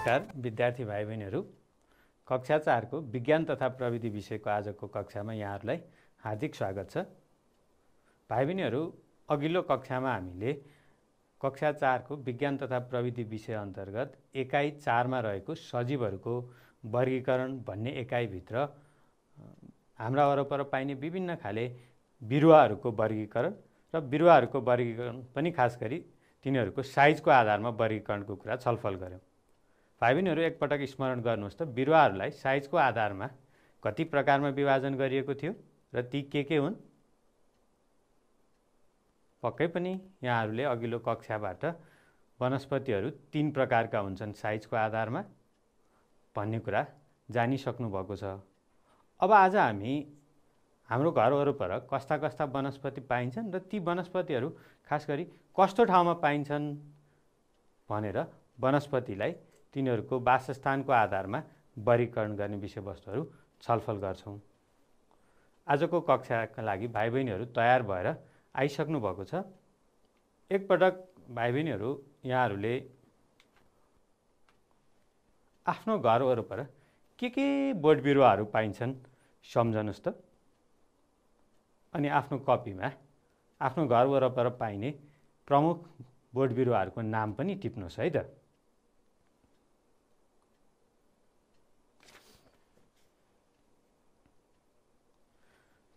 नमस्कार विद्यार्थी भाइ बहिनीहरू कक्षा चारको विज्ञान तथा प्रविधि विषयको आजको कक्षामा यहाँहरूलाई हार्दिक स्वागत छ भाइ बहिनीहरू अघिल्लो कक्षामा हामीले कक्षा चारको विज्ञान तथा प्रविधि विषय अन्तर्गत एकाइ चारमा रहेको सजीवहरूको वर्गीकरण भन्ने एकाइभित्र हाम्रा वरपर पाइने विभिन्न खाले बिरुवाहरूको वर्गीकरण र बिरुवाहरूको वर्गीकरण पनि खास गरी तिनीहरूको साइजको आधारमा वर्गीकरणको कुरा छलफल गऱ्यौँ भाइ बहिनीहरू एकपटक स्मरण गर्नुहोस् त बिरुवाहरूलाई साइजको आधारमा कति प्रकारमा विभाजन गरिएको थियो र ती के के हुन् पक्कै पनि यहाँहरूले अघिल्लो कक्षाबाट वनस्पतिहरू तिन प्रकारका हुन्छन् साइजको आधारमा भन्ने कुरा जानिसक्नु भएको छ अब आज हामी हाम्रो घर वरपर कस्ता कस्ता वनस्पति पाइन्छन् र ती वनस्पतिहरू खास गरी कस्तो ठाउँमा पाइन्छन् भनेर वनस्पतिलाई तिनीहरूको वासस्थानको आधारमा वर्गीकरण गर्ने विषयवस्तुहरू छलफल गर्छौँ आजको कक्षाका लागि भाइ बहिनीहरू तयार भएर आइसक्नु भएको छ एकपटक भाइ बहिनीहरू यहाँहरूले आफ्नो घर वरपर के के बोट बिरुवाहरू पाइन्छन् सम्झनुहोस् त अनि आफ्नो कपीमा आफ्नो घर वरपर पाइने प्रमुख बोट बिरुवाहरूको नाम पनि टिप्नुहोस् है त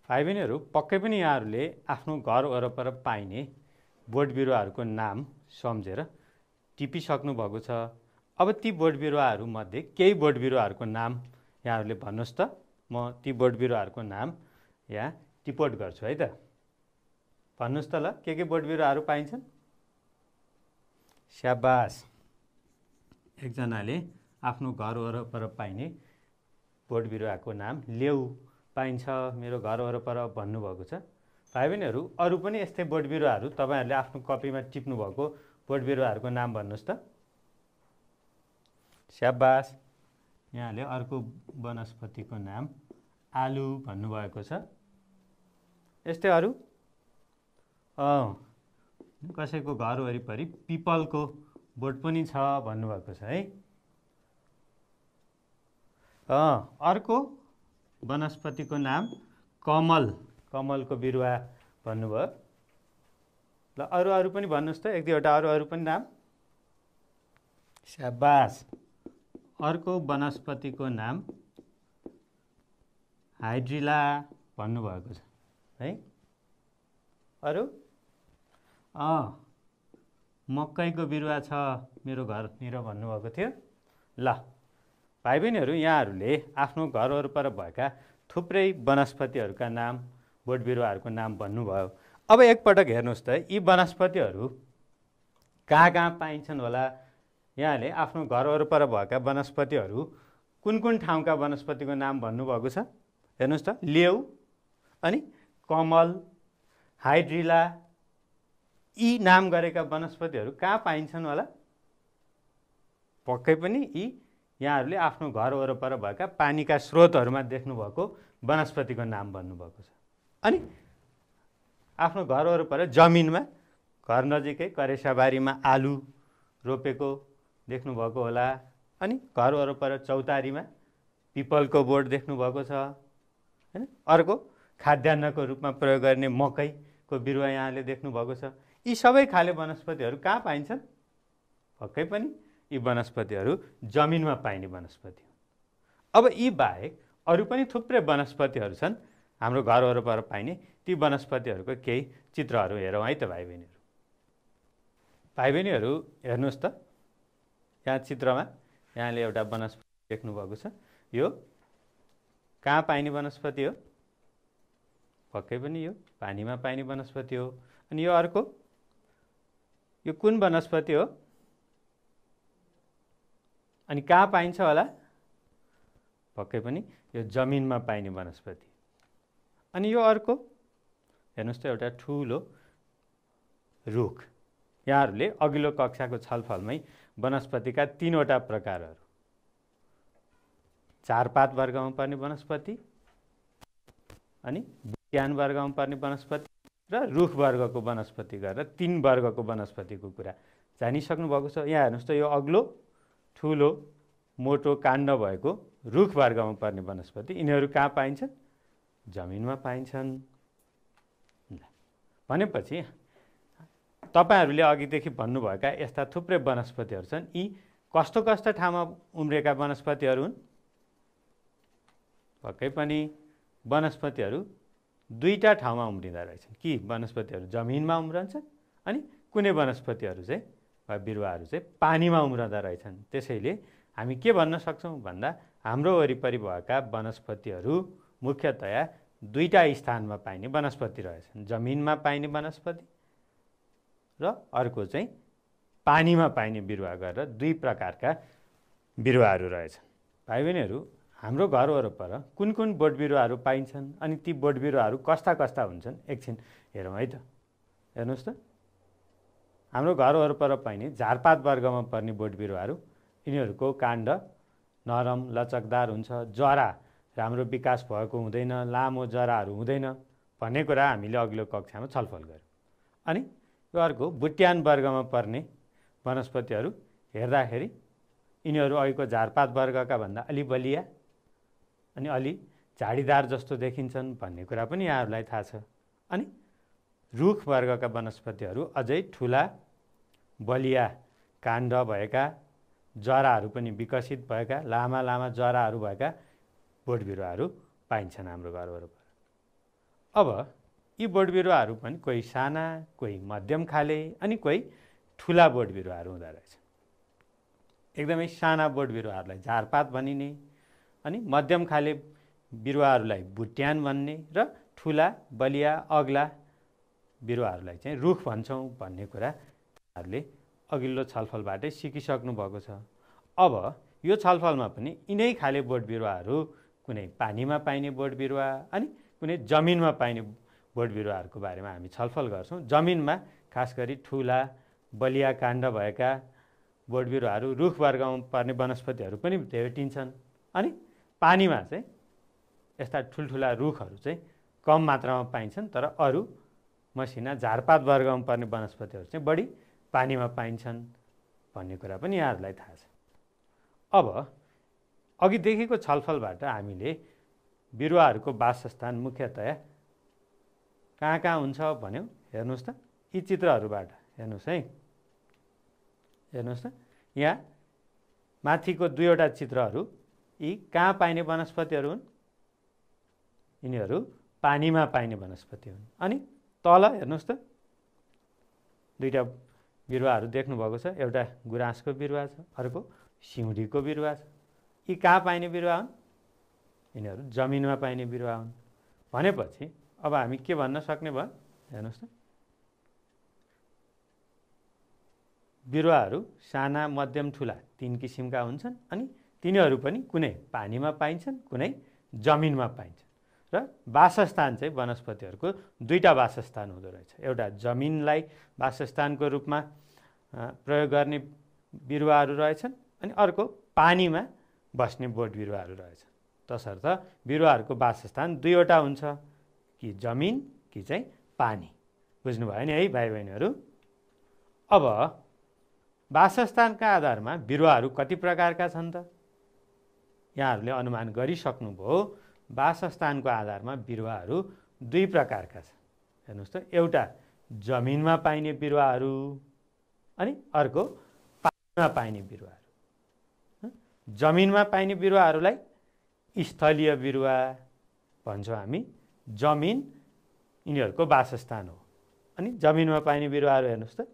भाइ बहिनीहरू पक्कै पनि यहाँहरूले आफ्नो घर वरपर पाइने बोट बिरुवाहरूको नाम सम्झेर टिपिसक्नु भएको छ अब ती बोट बिरुवाहरूमध्ये केही बोट बिरुवाहरूको नाम यहाँहरूले भन्नुहोस् त म ती बोट बिरुवाहरूको नाम यहाँ टिपोट गर्छु है त भन्नुहोस् त ल के के बोट बिरुवाहरू पाइन्छन् स्याबास एकजनाले आफ्नो घर वरपर पाइने बोट बिरुवाको नाम लेउ पाइन्छ मेरो घर वरपर भन्नुभएको छ भाइ बहिनीहरू अरू पनि यस्तै बोट बिरुवाहरू तपाईँहरूले आफ्नो कपीमा टिप्नु भएको बोट बिरुवाहरूको नाम भन्नुहोस् त स्याबास यहाँले अर्को वनस्पतिको नाम आलु भन्नुभएको छ यस्तै अरू कसैको घर वरिपरि पिपलको बोट पनि छ भन्नुभएको छ है अर्को वनस्पतिको नाम कमल कमलको बिरुवा भन्नुभयो ल अरू अरू पनि भन्नुहोस् त एक दुईवटा अरू अरू पनि नाम स्याबास अर्को वनस्पतिको नाम हाइड्रिला भन्नुभएको छ है अरू अँ मकैको बिरुवा छ मेरो घरतिर भन्नुभएको थियो ल भाइ बहिनीहरू यहाँहरूले आफ्नो घर वरपर भएका थुप्रै वनस्पतिहरूका नाम बोट बिरुवाहरूको नाम भन्नुभयो अब एकपटक हेर्नुहोस् त यी वनस्पतिहरू कहाँ कहाँ पाइन्छन् होला यहाँले आफ्नो घर वरपर भएका वनस्पतिहरू कुन कुन ठाउँका वनस्पतिको नाम भन्नुभएको छ हेर्नुहोस् त लेउ अनि कमल हाइड्रिला यी नाम गरेका वनस्पतिहरू कहाँ पाइन्छन् होला पक्कै पनि यी यहाँहरूले आफ्नो घर वरपर भएका पानीका स्रोतहरूमा देख्नुभएको वनस्पतिको नाम भन्नुभएको छ अनि आफ्नो घर वरपर जमिनमा घर नजिकै करेसाबारीमा आलु रोपेको देख्नुभएको होला अनि घर वरपर चौतारीमा पिपलको बोट देख्नुभएको छ होइन अर्को खाद्यान्नको रूपमा प्रयोग गर्ने मकैको बिरुवा यहाँले देख्नुभएको छ यी सबै खाले वनस्पतिहरू कहाँ पाइन्छन् पक्कै पनि यी वनस्पतिहरू जमिनमा पाइने वनस्पति हो अब यी बाहेक अरू पनि थुप्रै वनस्पतिहरू छन् हाम्रो घर वरपर पाइने ती वनस्पतिहरूको केही चित्रहरू हेरौँ है त भाइ बहिनीहरू भाइ बहिनीहरू हेर्नुहोस् त यहाँ चित्रमा यहाँले एउटा वनस्पति देख्नुभएको छ यो कहाँ पाइने वनस्पति हो पक्कै पनि यो पानीमा पाइने वनस्पति हो अनि यो अर्को यो कुन वनस्पति हो अनि कहाँ पाइन्छ होला पक्कै पनि यो जमिनमा पाइने वनस्पति अनि यो अर्को हेर्नुहोस् त एउटा ठुलो रुख यहाँहरूले अघिल्लो कक्षाको छलफलमै वनस्पतिका तिनवटा प्रकारहरू चारपात वर्गमा पर्ने वनस्पति अनि विज्ञान वर्गमा पर्ने वनस्पति र रुख वर्गको वनस्पति गरेर तिन वर्गको वनस्पतिको कुरा जानिसक्नु भएको छ यहाँ हेर्नुहोस् त यो अग्लो ठुलो मोटो काण्ड भएको रुख वर्गमा पर्ने वनस्पति यिनीहरू कहाँ पाइन्छन् जमिनमा पाइन्छन् भनेपछि तपाईँहरूले अघिदेखि भन्नुभएका यस्ता थुप्रै वनस्पतिहरू छन् यी कस्तो कस्तो ठाउँमा उम्रेका वनस्पतिहरू हुन् पक्कै पनि वनस्पतिहरू दुईवटा ठाउँमा उम्रिँदो रहेछन् कि वनस्पतिहरू जमिनमा उम्रन्छन् अनि कुनै वनस्पतिहरू चाहिँ वा बिरुवाहरू चाहिँ पानीमा उम्रँदो रहेछन् त्यसैले हामी के भन्न सक्छौँ भन्दा हाम्रो वरिपरि भएका वनस्पतिहरू मुख्यतया दुईवटा स्थानमा पाइने वनस्पति रहेछन् जमिनमा पाइने वनस्पति र अर्को चाहिँ पानीमा पाइने बिरुवा गरेर दुई प्रकारका बिरुवाहरू रहेछन् भाइ बहिनीहरू हाम्रो घर वरपर कुन कुन बोट बिरुवाहरू पाइन्छन् अनि ती बोट बिरुवाहरू कस्ता कस्ता हुन्छन् एकछिन हेरौँ है त हेर्नुहोस् त हाम्रो घर वरपर पाइने झारपात वर्गमा पर्ने बोट बिरुवाहरू यिनीहरूको काण्ड नरम लचकदार हुन्छ जरा राम्रो विकास भएको हुँदैन लामो जराहरू हुँदैन भन्ने कुरा हामीले अघिल्लो कक्षामा छलफल गऱ्यौँ अनि यो अर्को बुट्यान वर्गमा पर्ने वनस्पतिहरू हेर्दाखेरि यिनीहरू अहिलेको झारपात वर्गका भन्दा अलि बलिया अनि अलि झाडीदार जस्तो देखिन्छन् भन्ने कुरा पनि यहाँहरूलाई थाहा छ अनि रुख वर्गका वनस्पतिहरू अझै ठुला बलिया काण्ड भएका जराहरू पनि विकसित भएका लामा लामा जराहरू भएका बोट बिरुवाहरू पाइन्छन् हाम्रो घर वरपर अब यी बोट बिरुवाहरू पनि कोही साना कोही मध्यम खाले अनि कोही ठुला बोट बिरुवाहरू हुँदो रहेछ एकदमै साना बोट बिरुवाहरूलाई झारपात भनिने अनि मध्यम खाले बिरुवाहरूलाई भुट्यान भन्ने र ठुला बलिया अग्ला बिरुवाहरूलाई चाहिँ रुख भन्छौँ भन्ने कुरा ले अघिल्लो छलफलबाटै सिकिसक्नु भएको छ अब यो छलफलमा पनि यिनै खाले बोट बिरुवाहरू कुनै पानीमा पाइने बोट बिरुवा अनि कुनै जमिनमा पाइने बोट बिरुवाहरूको बारेमा हामी छलफल गर्छौँ जमिनमा खास गरी ठुला बलिया काण्ड भएका बोट बिरुवाहरू रुख वर्गमा पर्ने वनस्पतिहरू पनि भेटिन्छन् अनि पानीमा चाहिँ यस्ता ठुल्ठुला रुखहरू चाहिँ कम मात्रामा पाइन्छन् तर अरू मसिना झारपात वर्गमा पर्ने वनस्पतिहरू चाहिँ बढी पानीमा पाइन्छन् भन्ने कुरा पनि यहाँहरूलाई थाहा छ अब अघिदेखिको छलफलबाट हामीले बिरुवाहरूको वासस्थान मुख्यतया कहाँ कहाँ हुन्छ भन्यौँ हेर्नुहोस् त यी चित्रहरूबाट हेर्नुहोस् है हेर्नुहोस् त यहाँ माथिको दुईवटा चित्रहरू यी कहाँ पाइने वनस्पतिहरू हुन् यिनीहरू पानीमा पाइने वनस्पति हुन् अनि तल हेर्नुहोस् त दुईवटा बिरुवाहरू देख्नुभएको छ एउटा गुराँसको बिरुवा छ अर्को सिउँढीको बिरुवा छ यी कहाँ पाइने बिरुवा हुन् यिनीहरू जमिनमा पाइने बिरुवा हुन् भनेपछि अब हामी के भन्न सक्ने भयो हेर्नुहोस् त बिरुवाहरू साना मध्यम ठुला तिन किसिमका हुन्छन् अनि तिनीहरू पनि कुनै पानीमा पाइन्छन् कुनै जमिनमा पाइन्छ र वासस्थान चाहिँ वनस्पतिहरूको दुईवटा वासस्थान हुँदो रहेछ एउटा जमिनलाई वासस्थानको रूपमा प्रयोग गर्ने बिरुवाहरू रहेछन् अनि अर्को पानीमा बस्ने बोट बिरुवाहरू रहेछन् तसर्थ बिरुवाहरूको वासस्थान दुईवटा हुन्छ कि जमिन कि चाहिँ पानी बुझ्नुभयो नि है भाइ बहिनीहरू अब वासस्थानका आधारमा बिरुवाहरू कति प्रकारका छन् त यहाँहरूले अनुमान गरिसक्नुभयो वासस्थानको आधारमा बिरुवाहरू दुई प्रकारका छन् हेर्नुहोस् त एउटा जमिनमा पाइने बिरुवाहरू अनि अर्को पानीमा पाइने बिरुवाहरू जमिनमा पाइने बिरुवाहरूलाई स्थलीय बिरुवा भन्छौँ हामी जमिन यिनीहरूको वासस्थान हो अनि जमिनमा पाइने बिरुवाहरू हेर्नुहोस् त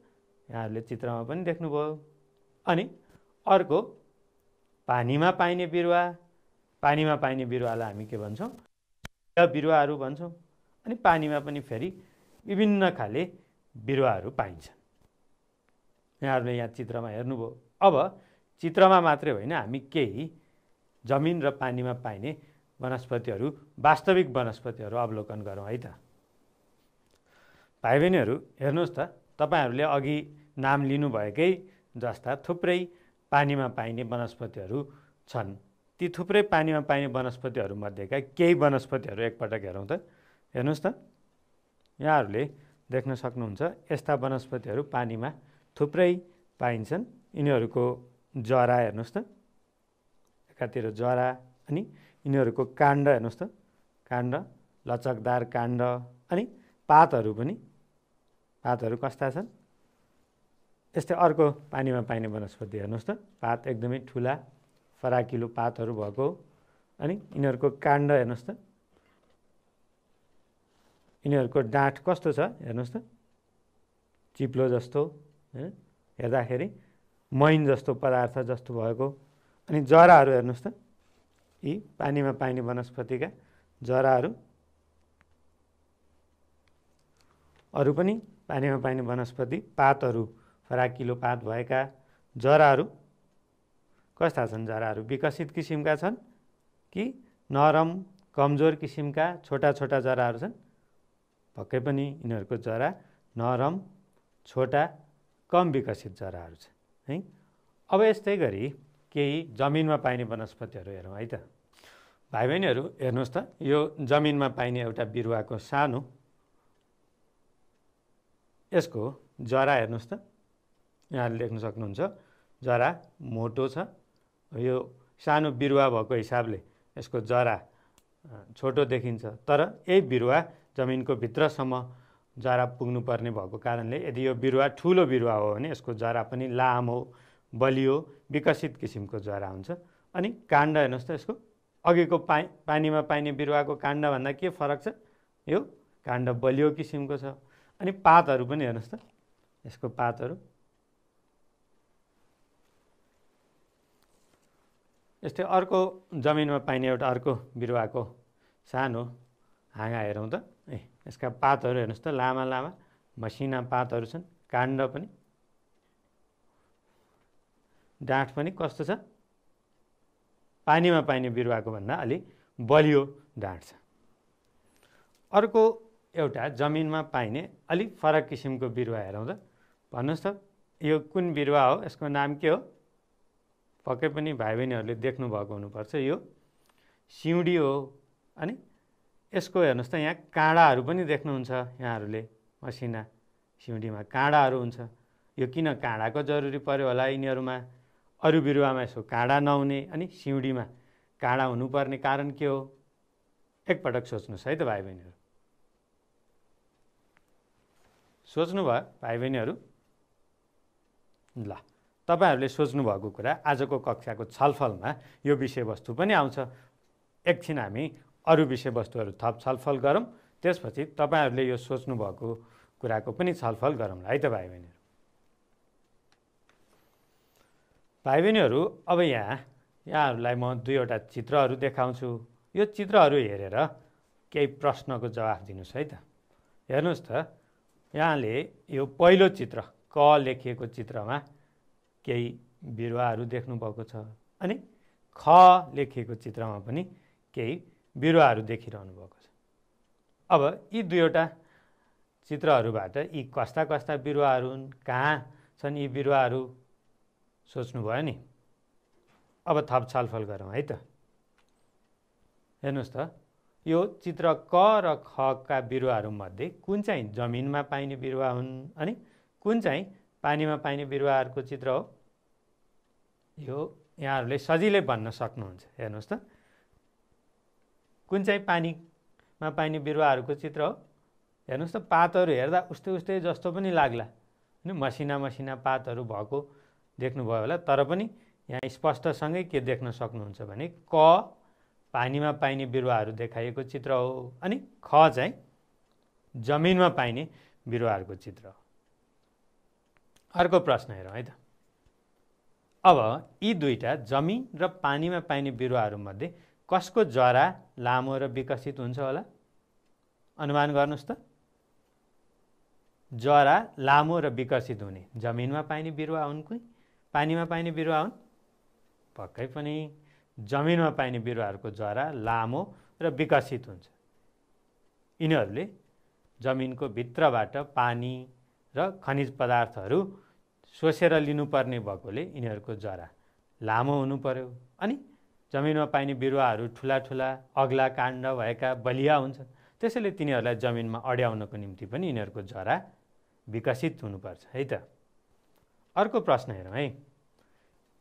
यहाँहरूले चित्रमा पनि देख्नुभयो अनि अर्को पानीमा पाइने बिरुवा पानीमा पाइने बिरुवालाई हामी के भन्छौँ बिरुवाहरू भन्छौँ अनि पानीमा पनि फेरि विभिन्न खाले बिरुवाहरू पाइन्छन् यहाँहरूले यहाँ चित्रमा हेर्नुभयो अब चित्रमा मात्रै होइन हामी केही जमिन र पानीमा पाइने वनस्पतिहरू वास्तविक वनस्पतिहरू अवलोकन गरौँ है त भाइ बहिनीहरू हेर्नुहोस् त तपाईँहरूले अघि नाम लिनुभएकै जस्ता थुप्रै पानीमा पाइने वनस्पतिहरू छन् ती थुप्रै पानीमा पाइने वनस्पतिहरूमध्येका केही वनस्पतिहरू एकपटक हेरौँ त हेर्नुहोस् त यहाँहरूले देख्न सक्नुहुन्छ यस्ता वनस्पतिहरू पानीमा थुप्रै पाइन्छन् यिनीहरूको जरा हेर्नुहोस् त एकातिर जरा अनि यिनीहरूको काण्ड हेर्नुहोस् त काण्ड लचकदार काण्ड अनि पातहरू पनि पातहरू कस्ता छन् यस्तै अर्को पानीमा पाइने वनस्पति हेर्नुहोस् त पात एकदमै ठुला फराकिलो पातहरू भएको अनि यिनीहरूको काण्ड हेर्नुहोस् त यिनीहरूको डाँठ कस्तो छ हेर्नुहोस् त चिप्लो जस्तो होइन हेर्दाखेरि मैन जस्तो पदार्थ जस्तो भएको अनि जराहरू हेर्नुहोस् त यी पानीमा पाइने वनस्पतिका जराहरू अरू पनि पानीमा पाइने वनस्पति पातहरू फराकिलो पात भएका जराहरू कस्ता छन् जराहरू विकसित किसिमका छन् कि नरम कमजोर किसिमका छोटा छोटा जराहरू छन् भक्कै पनि यिनीहरूको जरा नरम छोटा कम विकसित जराहरू छन् है अब यस्तै गरी केही जमिनमा पाइने वनस्पतिहरू हेरौँ है त भाइ बहिनीहरू हेर्नुहोस् त यो जमिनमा पाइने एउटा बिरुवाको सानो यसको जरा हेर्नुहोस् त यहाँ लेख्न सक्नुहुन्छ जरा मोटो छ यो सानो बिरुवा भएको हिसाबले यसको जरा छोटो देखिन्छ तर यही बिरुवा जमिनको भित्रसम्म जरा पुग्नुपर्ने भएको कारणले यदि यो बिरुवा ठुलो बिरुवा हो भने यसको जरा पनि लामो बलियो विकसित किसिमको जरा हुन्छ अनि काण्ड हेर्नुहोस् त यसको अघिको पा पानीमा पाइने बिरुवाको काण्डभन्दा के फरक छ यो काण्ड बलियो किसिमको छ अनि पातहरू पनि हेर्नुहोस् त यसको पातहरू यस्तै अर्को जमिनमा पाइने एउटा अर्को बिरुवाको सानो हाँगा हेरौँ त ए यसका पातहरू हेर्नुहोस् त लामा लामा मसिना पातहरू छन् काण्ड पनि डाँठ पनि कस्तो छ पानीमा पाइने बिरुवाको भन्दा अलि बलियो डाँठ छ अर्को एउटा जमिनमा पाइने अलिक फरक किसिमको बिरुवा हेरौँ त भन्नुहोस् त यो कुन बिरुवा हो यसको नाम के हो पक्कै पनि भाइ बहिनीहरूले देख्नुभएको हुनुपर्छ यो सिउँडी हो अनि यसको हेर्नुहोस् त यहाँ काँडाहरू पनि देख्नुहुन्छ यहाँहरूले मसिना सिउँडीमा काँडाहरू हुन्छ यो किन काँडाको जरुरी पऱ्यो होला यिनीहरूमा अरू बिरुवामा यसो काँडा नहुने अनि सिउँडीमा काँडा हुनुपर्ने कारण के हो एकपटक सोच्नुहोस् है त भाइ बहिनीहरू सोच्नुभयो भाइ बहिनीहरू ल तपाईँहरूले सोच्नुभएको कुरा आजको कक्षाको छलफलमा यो विषयवस्तु पनि आउँछ एकछिन हामी अरू विषयवस्तुहरू थप छलफल गरौँ त्यसपछि तपाईँहरूले यो सोच्नुभएको कुराको पनि छलफल गरौँ है त भाइ बहिनीहरू भाइ बहिनीहरू अब यहाँ यहाँहरूलाई म दुईवटा चित्रहरू देखाउँछु यो चित्रहरू हेरेर केही प्रश्नको जवाफ दिनुहोस् है त हेर्नुहोस् त यहाँले यो पहिलो चित्र क लेखिएको चित्रमा केही बिरुवाहरू देख्नुभएको छ अनि ख लेखिएको चित्रमा पनि केही बिरुवाहरू देखिरहनु भएको छ अब यी दुईवटा चित्रहरूबाट यी कस्ता कस्ता बिरुवाहरू हुन् कहाँ छन् यी बिरुवाहरू सोच्नुभयो नि अब थप छलफल गरौँ है त हेर्नुहोस् त यो चित्र क र खका बिरुवाहरूमध्ये कुन चाहिँ जमिनमा पाइने बिरुवा हुन् अनि कुन चाहिँ पानीमा पाइने बिरुवाहरूको चित्र हो यो यहाँहरूले सजिलै भन्न सक्नुहुन्छ हेर्नुहोस् त कुन चाहिँ पानीमा पाइने बिरुवाहरूको चित्र हो हेर्नुहोस् त पातहरू हेर्दा उस्तै उस्तै जस्तो पनि लाग्ला होइन मसिना मसिना पातहरू भएको देख्नुभयो होला तर पनि यहाँ स्पष्टसँगै के देख्न सक्नुहुन्छ भने क पानीमा पाइने बिरुवाहरू देखाइएको चित्र हो अनि ख चाहिँ जमिनमा पाइने बिरुवाहरूको चित्र हो अर्को प्रश्न हेरौँ है त अब यी दुईवटा जमिन र पानीमा पाइने बिरुवाहरूमध्ये कसको जरा लामो र विकसित हुन्छ होला अनुमान गर्नुहोस् त जरा लामो र विकसित हुने जमिनमा पाइने बिरुवा हुन् कि पानीमा पाइने बिरुवा हुन् पक्कै पनि जमिनमा पाइने बिरुवाहरूको जरा लामो र विकसित हुन्छ यिनीहरूले जमिनको भित्रबाट पानी र खनिज पदार्थहरू सोसेर लिनुपर्ने भएकोले यिनीहरूको जरा लामो हुनु पर्यो अनि जमिनमा पाइने बिरुवाहरू ठुला ठुला अग्ला काण्ड भएका बलिया हुन्छन् त्यसैले तिनीहरूलाई जमिनमा अड्याउनको निम्ति पनि यिनीहरूको जरा विकसित हुनुपर्छ है त अर्को प्रश्न हेरौँ है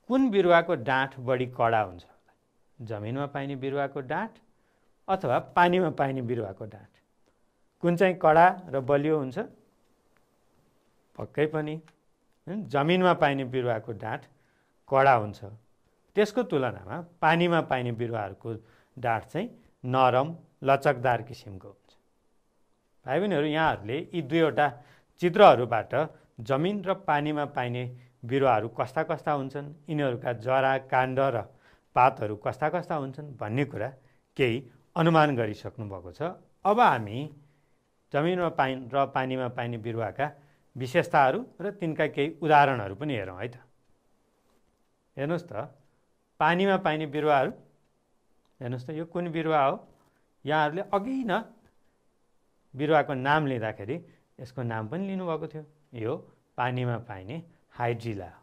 कुन बिरुवाको डाँठ बढी कडा हुन्छ जमिनमा पाइने बिरुवाको डाँठ अथवा पानीमा पाइने बिरुवाको डाँठ कुन चाहिँ कडा र बलियो हुन्छ पक्कै पनि जमिनमा पाइने बिरुवाको डाँट कडा हुन्छ त्यसको तुलनामा पानीमा पाइने बिरुवाहरूको डाँट चाहिँ नरम लचकदार किसिमको हुन्छ भाइ बहिनीहरू यहाँहरूले यी दुईवटा चित्रहरूबाट जमिन र पानीमा पाइने बिरुवाहरू कस्ता कस्ता हुन्छन् यिनीहरूका जरा काण्ड र पातहरू कस्ता कस्ता हुन्छन् भन्ने कुरा केही अनुमान गरिसक्नु भएको छ अब हामी जमिनमा पाइ र पानीमा पाइने बिरुवाका विशेषताहरू र तिनका केही उदाहरणहरू पनि हेरौँ है त हेर्नुहोस् त पानीमा पाइने बिरुवाहरू हेर्नुहोस् त यो कुन बिरुवा हो यहाँहरूले अघि न बिरुवाको नाम लिँदाखेरि यसको नाम पनि लिनुभएको थियो यो पानीमा पाइने हाइड्रिला हो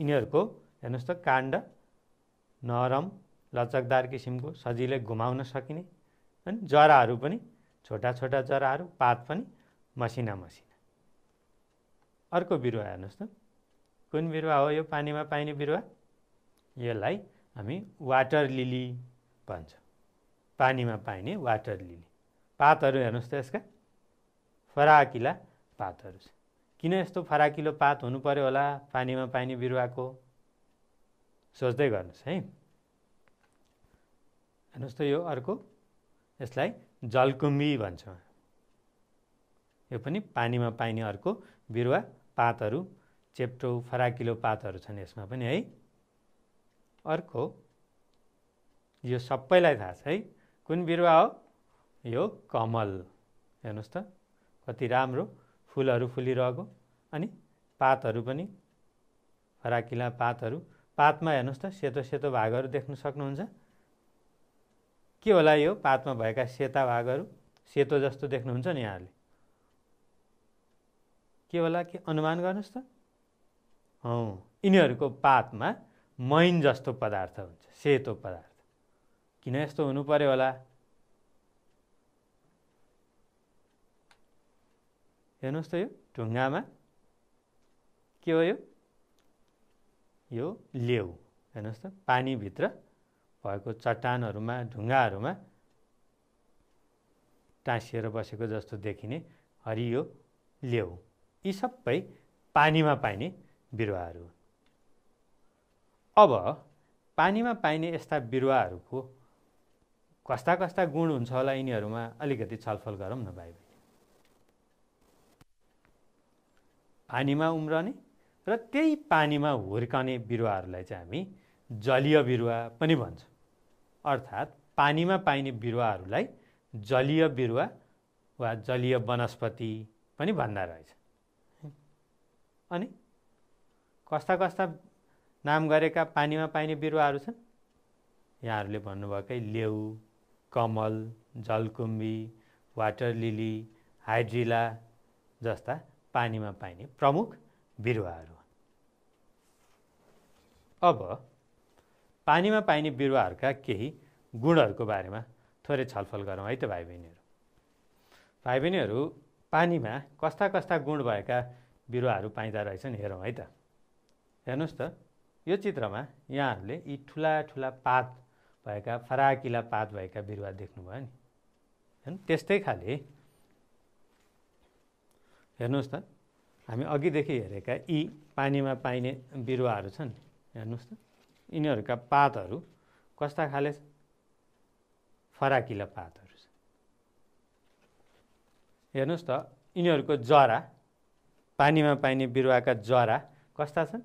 यिनीहरूको हेर्नुहोस् त काण्ड नरम लचकदार किसिमको सजिलै घुमाउन सकिने अनि जराहरू पनि छोटा छोटा जराहरू पात पनि मसिना मसिना अर्को बिरुवा हेर्नुहोस् त कुन बिरुवा हो यो पानीमा पाइने बिरुवा यसलाई हामी वाटर लिली भन्छौँ पानीमा पाइने वाटर लिली पातहरू हेर्नुहोस् त यसका फराकिला पातहरू छ किन यस्तो फराकिलो पात हुनु पऱ्यो होला पानीमा पाइने बिरुवाको सोच्दै गर्नुहोस् है हेर्नुहोस् त यो अर्को यसलाई जलकुम्बी भन्छौँ यो पनि पानीमा पाइने अर्को बिरुवा पातहरू चेप्टो फराकिलो पातहरू छन् यसमा पनि है अर्को यो सबैलाई थाहा छ है कुन बिरुवा हो यो कमल हेर्नुहोस् त कति राम्रो फुलहरू फुलिरहेको अनि पातहरू पनि फराकिला पातहरू पातमा हेर्नुहोस् त सेतो सेतो भागहरू देख्न सक्नुहुन्छ के होला यो पातमा भएका सेता भागहरू सेतो जस्तो देख्नुहुन्छ नि यहाँहरूले के होला के अनुमान गर्नुहोस् त हौ यिनीहरूको पातमा मैन जस्तो पदार्थ हुन्छ सेतो पदार्थ किन यस्तो हुनु पर्यो होला हेर्नुहोस् त यो ढुङ्गामा के हो यो यो लेउ हेर्नुहोस् त पानीभित्र भएको चट्टानहरूमा ढुङ्गाहरूमा टाँसिएर बसेको जस्तो देखिने हरियो लेउ यी सबै पानीमा पाइने बिरुवाहरू अब पानीमा पाइने यस्ता बिरुवाहरूको कस्ता कस्ता गुण हुन्छ होला यिनीहरूमा अलिकति छलफल गरौँ न भाइ बहिनी पानीमा उम्रने र त्यही पानीमा हुर्कने बिरुवाहरूलाई चाहिँ हामी जलीय बिरुवा पनि भन्छौँ अर्थात् पानीमा पाइने बिरुवाहरूलाई जलीय बिरुवा वा जलीय वनस्पति पनि भन्दा रहेछ अनि कस्ता कस्ता नाम गरेका पानीमा पाइने बिरुवाहरू छन् यहाँहरूले भन्नुभएकै लेउ कमल जलकुम्बी वाटर लिली हाइड्रिला जस्ता पानीमा पाइने प्रमुख बिरुवाहरू अब पानीमा पाइने बिरुवाहरूका केही गुणहरूको बारेमा थोरै छलफल गरौँ है त भाइ बहिनीहरू भाइ बहिनीहरू पानीमा कस्ता कस्ता गुण भएका बिरुवाहरू पाइँदो रहेछन् हेरौँ है त हेर्नुहोस् त यो चित्रमा यहाँहरूले यी ठुला ठुला पात भएका फराकिला पात भएका बिरुवा देख्नुभयो नि होइन त्यस्तै खाले हेर्नुहोस् त हामी अघिदेखि हेरेका यी पानीमा पाइने बिरुवाहरू छन् हेर्नुहोस् त यिनीहरूका पातहरू कस्ता खाले फराकिला पातहरू छन् हेर्नुहोस् त यिनीहरूको जरा पानीमा पाइने बिरुवाका जरा कस्ता छन्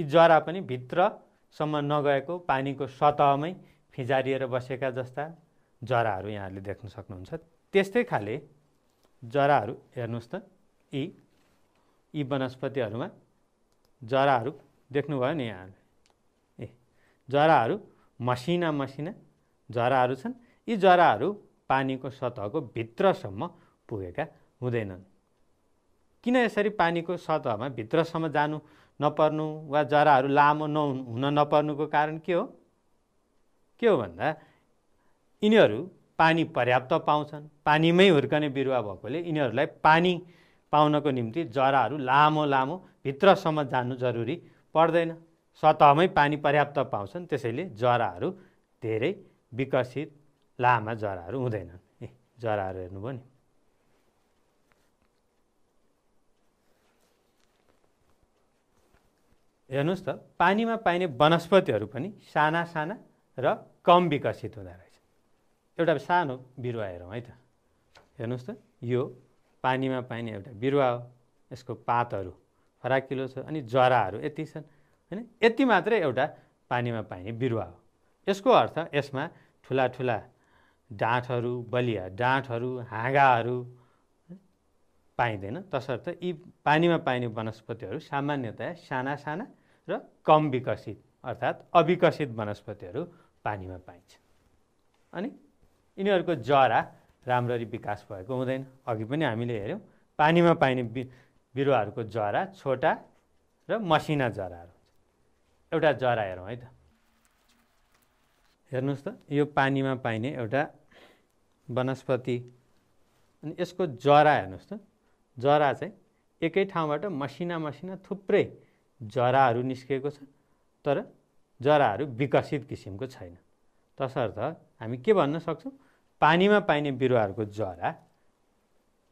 यी जरा पनि भित्रसम्म नगएको पानीको सतहमै फिजारिएर बसेका जस्ता जराहरू यहाँहरूले देख्न सक्नुहुन्छ त्यस्तै खाले जराहरू हेर्नुहोस् त यी यी वनस्पतिहरूमा जराहरू देख्नुभयो नि यहाँहरूले ए जराहरू मसिना मसिना जराहरू छन् यी जराहरू पानीको सतहको भित्रसम्म पुगेका हुँदैनन् किन यसरी पानीको सतहमा भित्रसम्म जानु नपर्नु वा जराहरू लामो न हुन नपर्नुको कारण के हो के हो भन्दा यिनीहरू पानी पर्याप्त पाउँछन् पानीमै हुर्कने बिरुवा भएकोले यिनीहरूलाई पानी पाउनको निम्ति जराहरू लामो लामो भित्रसम्म जानु जरुरी पर्दैन सतहमै पानी पर्याप्त पाउँछन् त्यसैले जराहरू धेरै विकसित लामा जराहरू हुँदैनन् ए जराहरू हेर्नुभयो नि हेर्नुहोस् त पानीमा पाइने वनस्पतिहरू पनि साना साना र कम विकसित हुँदो रहेछ एउटा सानो बिरुवा हेरौँ है त हेर्नुहोस् त यो पानीमा पाइने एउटा बिरुवा हो यसको पातहरू फराकिलो छ अनि जराहरू यति छन् होइन यति मात्रै एउटा पानीमा पाइने बिरुवा हो यसको अर्थ यसमा ठुला ठुला डाँठहरू बलिया डाँठहरू हाँगाहरू पाइँदैन तसर्थ यी पानीमा पाइने वनस्पतिहरू सामान्यतया साना साना र कम विकसित अर्थात् अविकसित वनस्पतिहरू पानीमा पाइन्छ अनि यिनीहरूको जरा राम्ररी विकास भएको हुँदैन अघि पनि हामीले हेऱ्यौँ पानीमा पाइने बि बिरुवाहरूको जरा छोटा र मसिना जराहरू एउटा जरा हेरौँ है त हेर्नुहोस् त यो पानीमा पाइने एउटा वनस्पति अनि यसको जरा हेर्नुहोस् त जरा चाहिँ एकै ठाउँबाट मसिना मसिना थुप्रै जराहरू निस्केको छ तर जराहरू विकसित किसिमको छैन तसर्थ हामी के भन्न सक्छौँ पानीमा पाइने बिरुवाहरूको जरा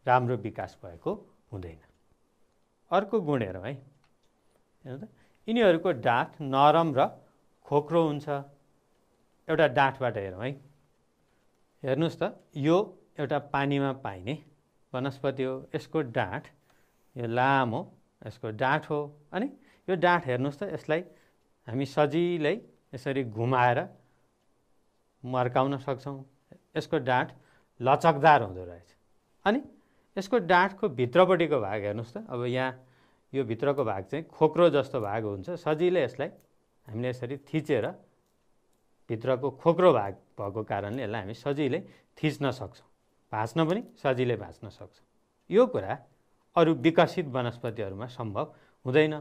राम्रो विकास भएको हुँदैन अर्को गुण हेरौँ है त यिनीहरूको डाँठ नरम र खोक्रो हुन्छ एउटा डाँठबाट हेरौँ है हेर्नुहोस् त यो एउटा पानीमा पाइने वनस्पति हो यसको डाँठ यो लामो यसको डाँठ हो अनि यो डाँठ हेर्नुहोस् त यसलाई हामी सजिलै यसरी घुमाएर मर्काउन सक्छौँ यसको डाँठ लचकदार हुँदो रहेछ अनि यसको डाँठको भित्रपट्टिको भाग हेर्नुहोस् त अब यहाँ यो भित्रको भाग चाहिँ खोक्रो जस्तो भाग हुन्छ सजिलै यसलाई हामीले यसरी थिचेर भित्रको खोक्रो भाग भएको कारणले यसलाई हामी सजिलै थिच्न सक्छौँ भाँच्न पनि सजिलै भाँच्न सक्छौँ यो कुरा अरू विकसित वनस्पतिहरूमा सम्भव हुँदैन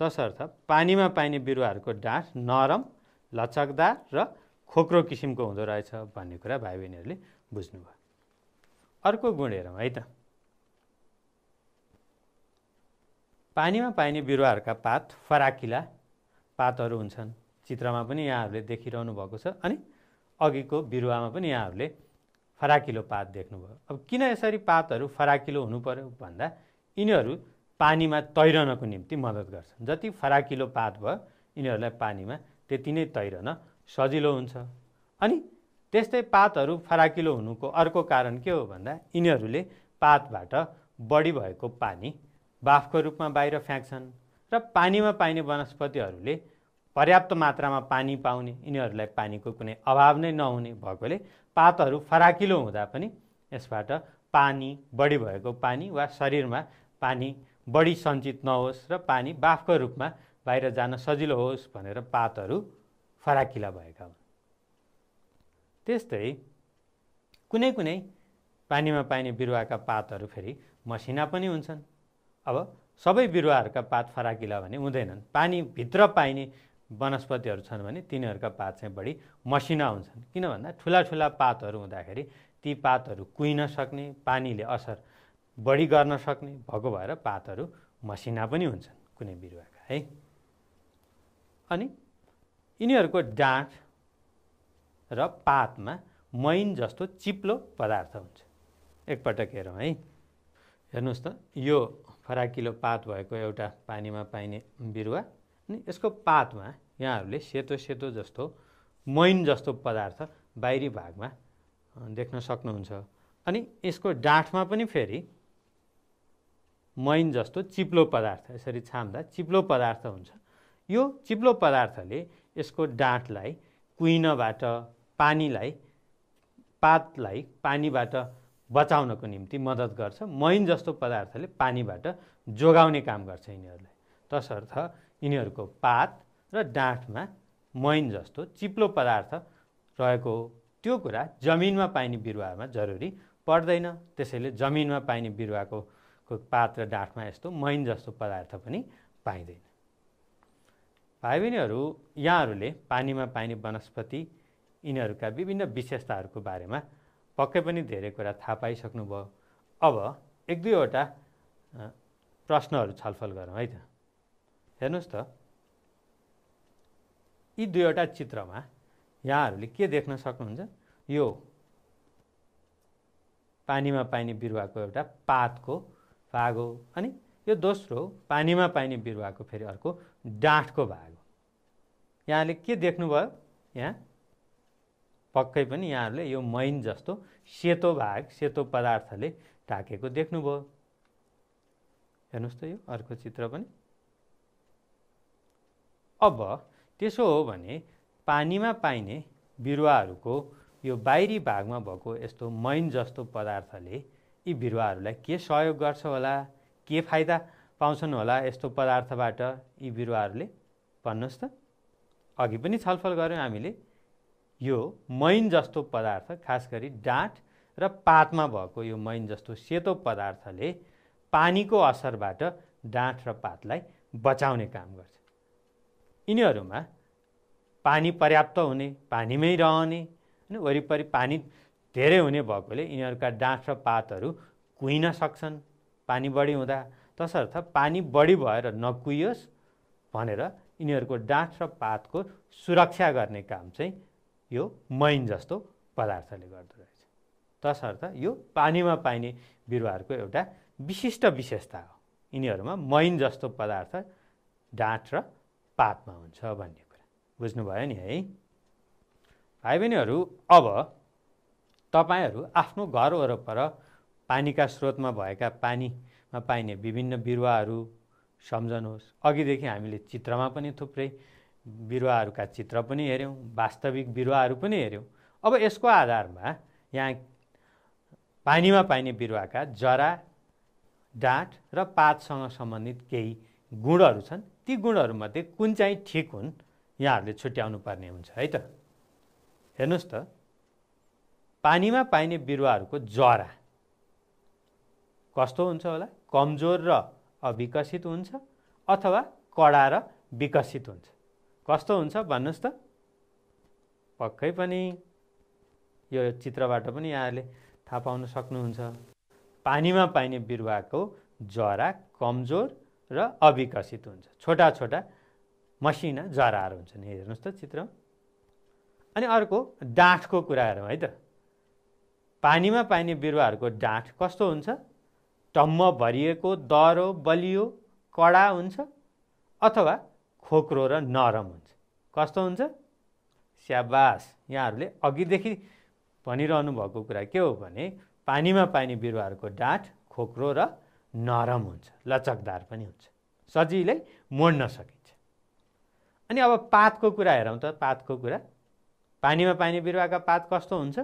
तसर्थ पानीमा पाइने बिरुवाहरूको डाँठ नरम लचकदार र खोक्रो किसिमको हुँदो रहेछ भन्ने कुरा भाइ बहिनीहरूले बुझ्नुभयो अर्को गुण हेरौँ है त पानीमा पाइने बिरुवाहरूका पात फराकिला पातहरू हुन्छन् चित्रमा पनि यहाँहरूले देखिरहनु भएको छ अनि अघिको बिरुवामा पनि यहाँहरूले फराकिलो पात देख्नुभयो अब किन यसरी पातहरू फराकिलो हुनु पऱ्यो भन्दा यिनीहरू पानीमा तैरनको निम्ति मद्दत गर्छ जति फराकिलो पात भयो यिनीहरूलाई पानीमा त्यति नै तैरन सजिलो हुन्छ अनि त्यस्तै पातहरू फराकिलो हुनुको अर्को कारण के हो भन्दा यिनीहरूले पातबाट बढी भएको पानी बाफको रूपमा बाहिर फ्याँक्छन् र पानीमा पाइने वनस्पतिहरूले पर्याप्त मात्रामा पानी पाउने यिनीहरूलाई पानीको कुनै अभाव नै नहुने भएकोले पातहरू फराकिलो हुँदा पनि यसबाट पानी बढी भएको पानी वा शरीरमा पानी बढी सञ्चित नहोस् र पानी बाफको रूपमा बाहिर जान सजिलो होस् भनेर पातहरू फराकिला भएका हुन् त्यस्तै कुनै कुनै पानीमा पाइने बिरुवाका पातहरू फेरि मसिना पनि हुन्छन् अब सबै बिरुवाहरूका पात फराकिला भने हुँदैनन् पानीभित्र पाइने वनस्पतिहरू छन् भने तिनीहरूका पात चाहिँ बढी मसिना हुन्छन् किन भन्दा ठुला ठुला पातहरू हुँदाखेरि ती पातहरू कुहिन सक्ने पानीले असर बढी गर्न सक्ने भएको भएर पातहरू मसिना पनि हुन्छन् कुनै बिरुवाका है अनि यिनीहरूको डाँठ र पातमा मैन जस्तो चिप्लो पदार्थ हुन्छ एकपटक हेरौँ है हेर्नुहोस् त यो फराकिलो पात भएको एउटा पानीमा पाइने बिरुवा अनि यसको पातमा यहाँहरूले सेतो सेतो जस्तो मैन जस्तो पदार्थ बाहिरी भागमा देख्न सक्नुहुन्छ अनि यसको डाँठमा पनि फेरि मैन जस्तो चिप्लो पदार्थ यसरी छाम्दा चिप्लो पदार्थ हुन्छ यो चिप्लो पदार्थले यसको डाँठलाई कुहिनबाट पानीलाई पातलाई पानीबाट बचाउनको निम्ति मद्दत गर्छ मैन जस्तो पदार्थले पानीबाट जोगाउने काम गर्छ यिनीहरूलाई तसर्थ यिनीहरूको पात र डाँठमा मैन जस्तो चिप्लो पदार्थ रहेको त्यो कुरा जमिनमा पाइने बिरुवामा जरुरी पर्दैन त्यसैले जमिनमा पाइने बिरुवाको को पात र डाँठमा यस्तो मैन जस्तो पदार्थ पनि पाइँदैन भाइ बहिनीहरू यहाँहरूले पानीमा पाइने वनस्पति यिनीहरूका विभिन्न विशेषताहरूको बारेमा पक्कै पनि धेरै कुरा थाहा पाइसक्नुभयो अब एक दुईवटा प्रश्नहरू छलफल गरौँ है त हेर्नुहोस् त यी दुईवटा चित्रमा यहाँहरूले के देख्न सक्नुहुन्छ यो पानीमा पाइने बिरुवाको एउटा पातको भाग हो अनि यो दोस्रो पानीमा पाइने बिरुवाको फेरि अर्को डाँठको भाग हो यहाँले के देख्नुभयो यहाँ पक्कै पनि यहाँहरूले यो मैन जस्तो सेतो भाग सेतो पदार्थले ढाकेको देख्नुभयो हेर्नुहोस् त यो अर्को चित्र पनि अब त्यसो हो भने पानीमा पाइने बिरुवाहरूको यो बाहिरी भागमा भएको यस्तो मैन जस्तो पदार्थले यी बिरुवाहरूलाई के सहयोग गर्छ होला के फाइदा पाउँछन् होला यस्तो पदार्थबाट यी बिरुवाहरूले भन्नुहोस् त अघि पनि छलफल गऱ्यौँ हामीले यो मैन जस्तो पदार्थ खास गरी डाँट र पातमा भएको यो मैन जस्तो सेतो पदार्थले पानीको असरबाट डाँठ र पातलाई बचाउने काम गर्छ यिनीहरूमा पानी पर्याप्त हुने पानीमै रहने होइन वरिपरि पानी धेरै हुने भएकोले यिनीहरूका डाँठ र पातहरू कुहिन सक्छन् पानी बढी हुँदा तसर्थ पानी बढी भएर नकुहियोस् भनेर यिनीहरूको डाँठ र पातको सुरक्षा गर्ने काम चाहिँ यो मैन जस्तो पदार्थले गर्दो तसर्थ यो पानीमा पाइने बिरुवाहरूको एउटा विशिष्ट विशेषता हो यिनीहरूमा मैन जस्तो पदार्थ डाँठ र पातमा हुन्छ भन्ने कुरा बुझ्नुभयो नि है भाइ बहिनीहरू अब तपाईँहरू आफ्नो घर वरपर पानीका स्रोतमा भएका पानीमा पाइने विभिन्न बिरुवाहरू सम्झनुहोस् अघिदेखि हामीले चित्रमा पनि थुप्रै बिरुवाहरूका चित्र पनि हेऱ्यौँ वास्तविक बिरुवाहरू पनि हेऱ्यौँ अब यसको आधारमा यहाँ पानीमा पाइने बिरुवाका जरा डाँट र पातसँग सम्बन्धित केही गुणहरू छन् ती गुणहरूमध्ये कुन चाहिँ ठिक हुन् यहाँहरूले छुट्याउनु पर्ने हुन्छ है त हेर्नुहोस् त पानीमा पाइने बिरुवाहरूको जरा कस्तो हुन्छ होला कमजोर र अविकसित हुन्छ अथवा कडा र विकसित हुन्छ कस्तो हुन्छ भन्नुहोस् त पक्कै पनि यो चित्रबाट पनि यहाँहरूले थाहा पाउन सक्नुहुन्छ पानीमा पाइने बिरुवाको जरा कमजोर र अविकसित हुन्छ छोटा छोटा मसिना जराहरू हुन्छन् हेर्नुहोस् त चित्र अनि अर्को डाँठको कुरा हेरौँ है त पानीमा पाइने बिरुवाहरूको डाँठ कस्तो हुन्छ टम्म भरिएको दह्रो बलियो कडा हुन्छ अथवा खोक्रो र नरम हुन्छ कस्तो हुन्छ स्याबास यहाँहरूले अघिदेखि भनिरहनु भएको कुरा के हो भने पानीमा पाइने बिरुवाहरूको डाँठ खोक्रो र नरम हुन्छ लचकदार पनि हुन्छ सजिलै मोड्न सकिन्छ अनि अब पातको कुरा हेरौँ त पातको कुरा पानीमा पाइने बिरुवाका पात कस्तो हुन्छ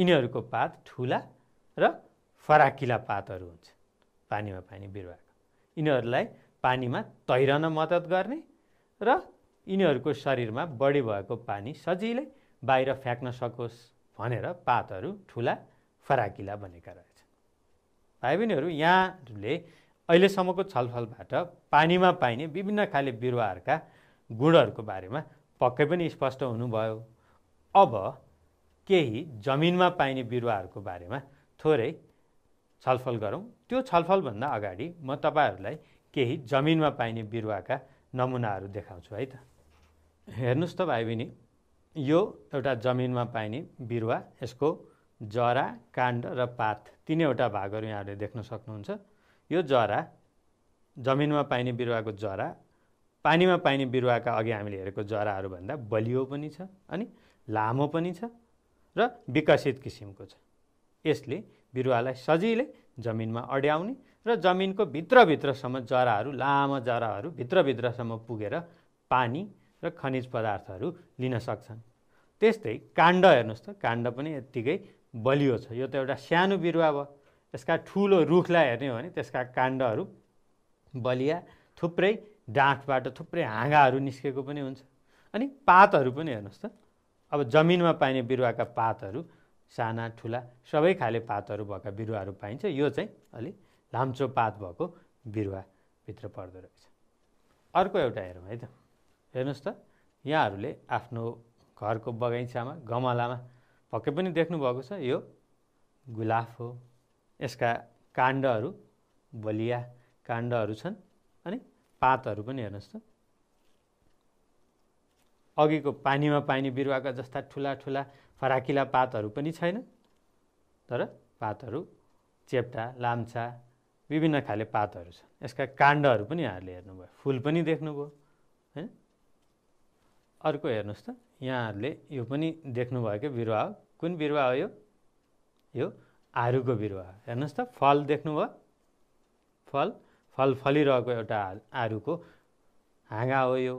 यिनीहरूको पात ठुला र फराकिला पातहरू हुन्छ पानीमा पानी बिरुवाको यिनीहरूलाई पानीमा तैरन मद्दत गर्ने र यिनीहरूको शरीरमा बढी भएको पानी सजिलै बाहिर फ्याँक्न सकोस् भनेर पातहरू ठुला फराकिला बनेका रहेछन् भाइ बहिनीहरू यहाँले अहिलेसम्मको छलफलबाट पानीमा पाइने विभिन्न खाले बिरुवाहरूका गुणहरूको बारेमा पक्कै पनि स्पष्ट हुनुभयो अब केही जमिनमा पाइने बिरुवाहरूको बारेमा थोरै छलफल गरौँ त्यो छलफलभन्दा अगाडि म तपाईँहरूलाई केही जमिनमा पाइने बिरुवाका नमुनाहरू देखाउँछु है त हेर्नुहोस् त भाइ बहिनी यो एउटा जमिनमा पाइने बिरुवा यसको जरा काण्ड र पात तिनैवटा भागहरू यहाँहरूले देख्न सक्नुहुन्छ यो जरा जमिनमा पाइने बिरुवाको जरा पानीमा पाइने बिरुवाका अघि हामीले हेरेको जराहरूभन्दा बलियो पनि छ अनि लामो पनि छ र विकसित किसिमको छ यसले बिरुवालाई सजिलै जमिनमा अड्याउने र जमिनको भित्रभित्रसम्म जराहरू लामो जराहरू भित्रभित्रसम्म पुगेर पानी र खनिज पदार्थहरू लिन सक्छन् त्यस्तै काण्ड हेर्नुहोस् त काण्ड पनि यत्तिकै बलियो छ यो त एउटा सानो बिरुवा भयो यसका ठुलो रुखलाई हेर्ने हो भने त्यसका काण्डहरू बलिया थुप्रै डाँठबाट थुप्रै हाँगाहरू निस्केको पनि हुन्छ अनि पातहरू पनि हेर्नुहोस् त अब जमिनमा पाइने बिरुवाका पातहरू साना ठुला सबै खाले पातहरू भएका बिरुवाहरू पाइन्छ यो चाहिँ अलिक लाम्चो पात भएको बिरुवाभित्र पर्दो रहेछ अर्को एउटा हेरौँ है त हेर्नुहोस् त यहाँहरूले आफ्नो घरको बगैँचामा गमलामा पक्कै पनि देख्नुभएको छ यो गुलाफ हो यसका काण्डहरू बलिया काण्डहरू छन् अनि पातहरू पनि हेर्नुहोस् त अघिको पानीमा पानी बिरुवाका जस्ता ठुला ठुला फराकिला पातहरू पनि छैन तर पातहरू चेप्टा लाम्चा विभिन्न खाले पातहरू छन् यसका काण्डहरू पनि यहाँहरूले हेर्नुभयो फुल पनि देख्नुभयो होइन अर्को हेर्नुहोस् त यहाँहरूले यो पनि देख्नुभयो कि बिरुवा हो कुन बिरुवा हो यो यो आरुको बिरुवा हो हेर्नुहोस् त फल देख्नुभयो फल फल फलिरहेको एउटा आरुको हाँगा हो यो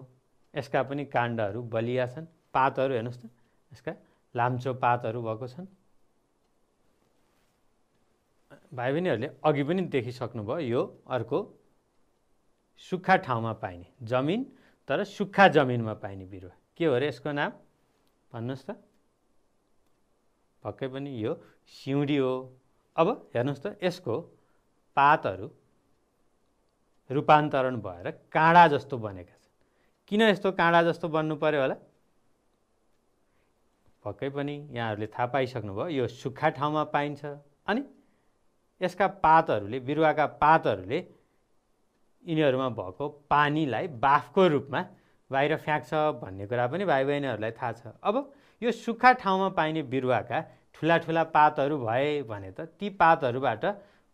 यसका पनि काण्डहरू बलिया छन् पातहरू हेर्नुहोस् त यसका लाम्चो पातहरू भएको छन् भाइ बहिनीहरूले अघि पनि देखिसक्नुभयो यो अर्को सुक्खा ठाउँमा पाइने जमिन तर सुक्खा जमिनमा पाइने बिरुवा के हो अरे यसको नाम भन्नुहोस् त पक्कै पनि यो सिउँडी हो अब हेर्नुहोस् त यसको पातहरू रूपान्तरण भएर काँडा जस्तो बनेका छन् किन यस्तो काँडा जस्तो बन्नु पऱ्यो होला पक्कै पनि यहाँहरूले थाहा पाइसक्नुभयो यो सुक्खा ठाउँमा पाइन्छ अनि यसका पातहरूले बिरुवाका पातहरूले यिनीहरूमा भएको पानीलाई बाफको रूपमा बाहिर फ्याँक्छ भन्ने कुरा पनि भाइ बहिनीहरूलाई थाहा छ अब यो सुक्खा ठाउँमा पाइने बिरुवाका ठुला ठुला पातहरू भए भने त ती पातहरूबाट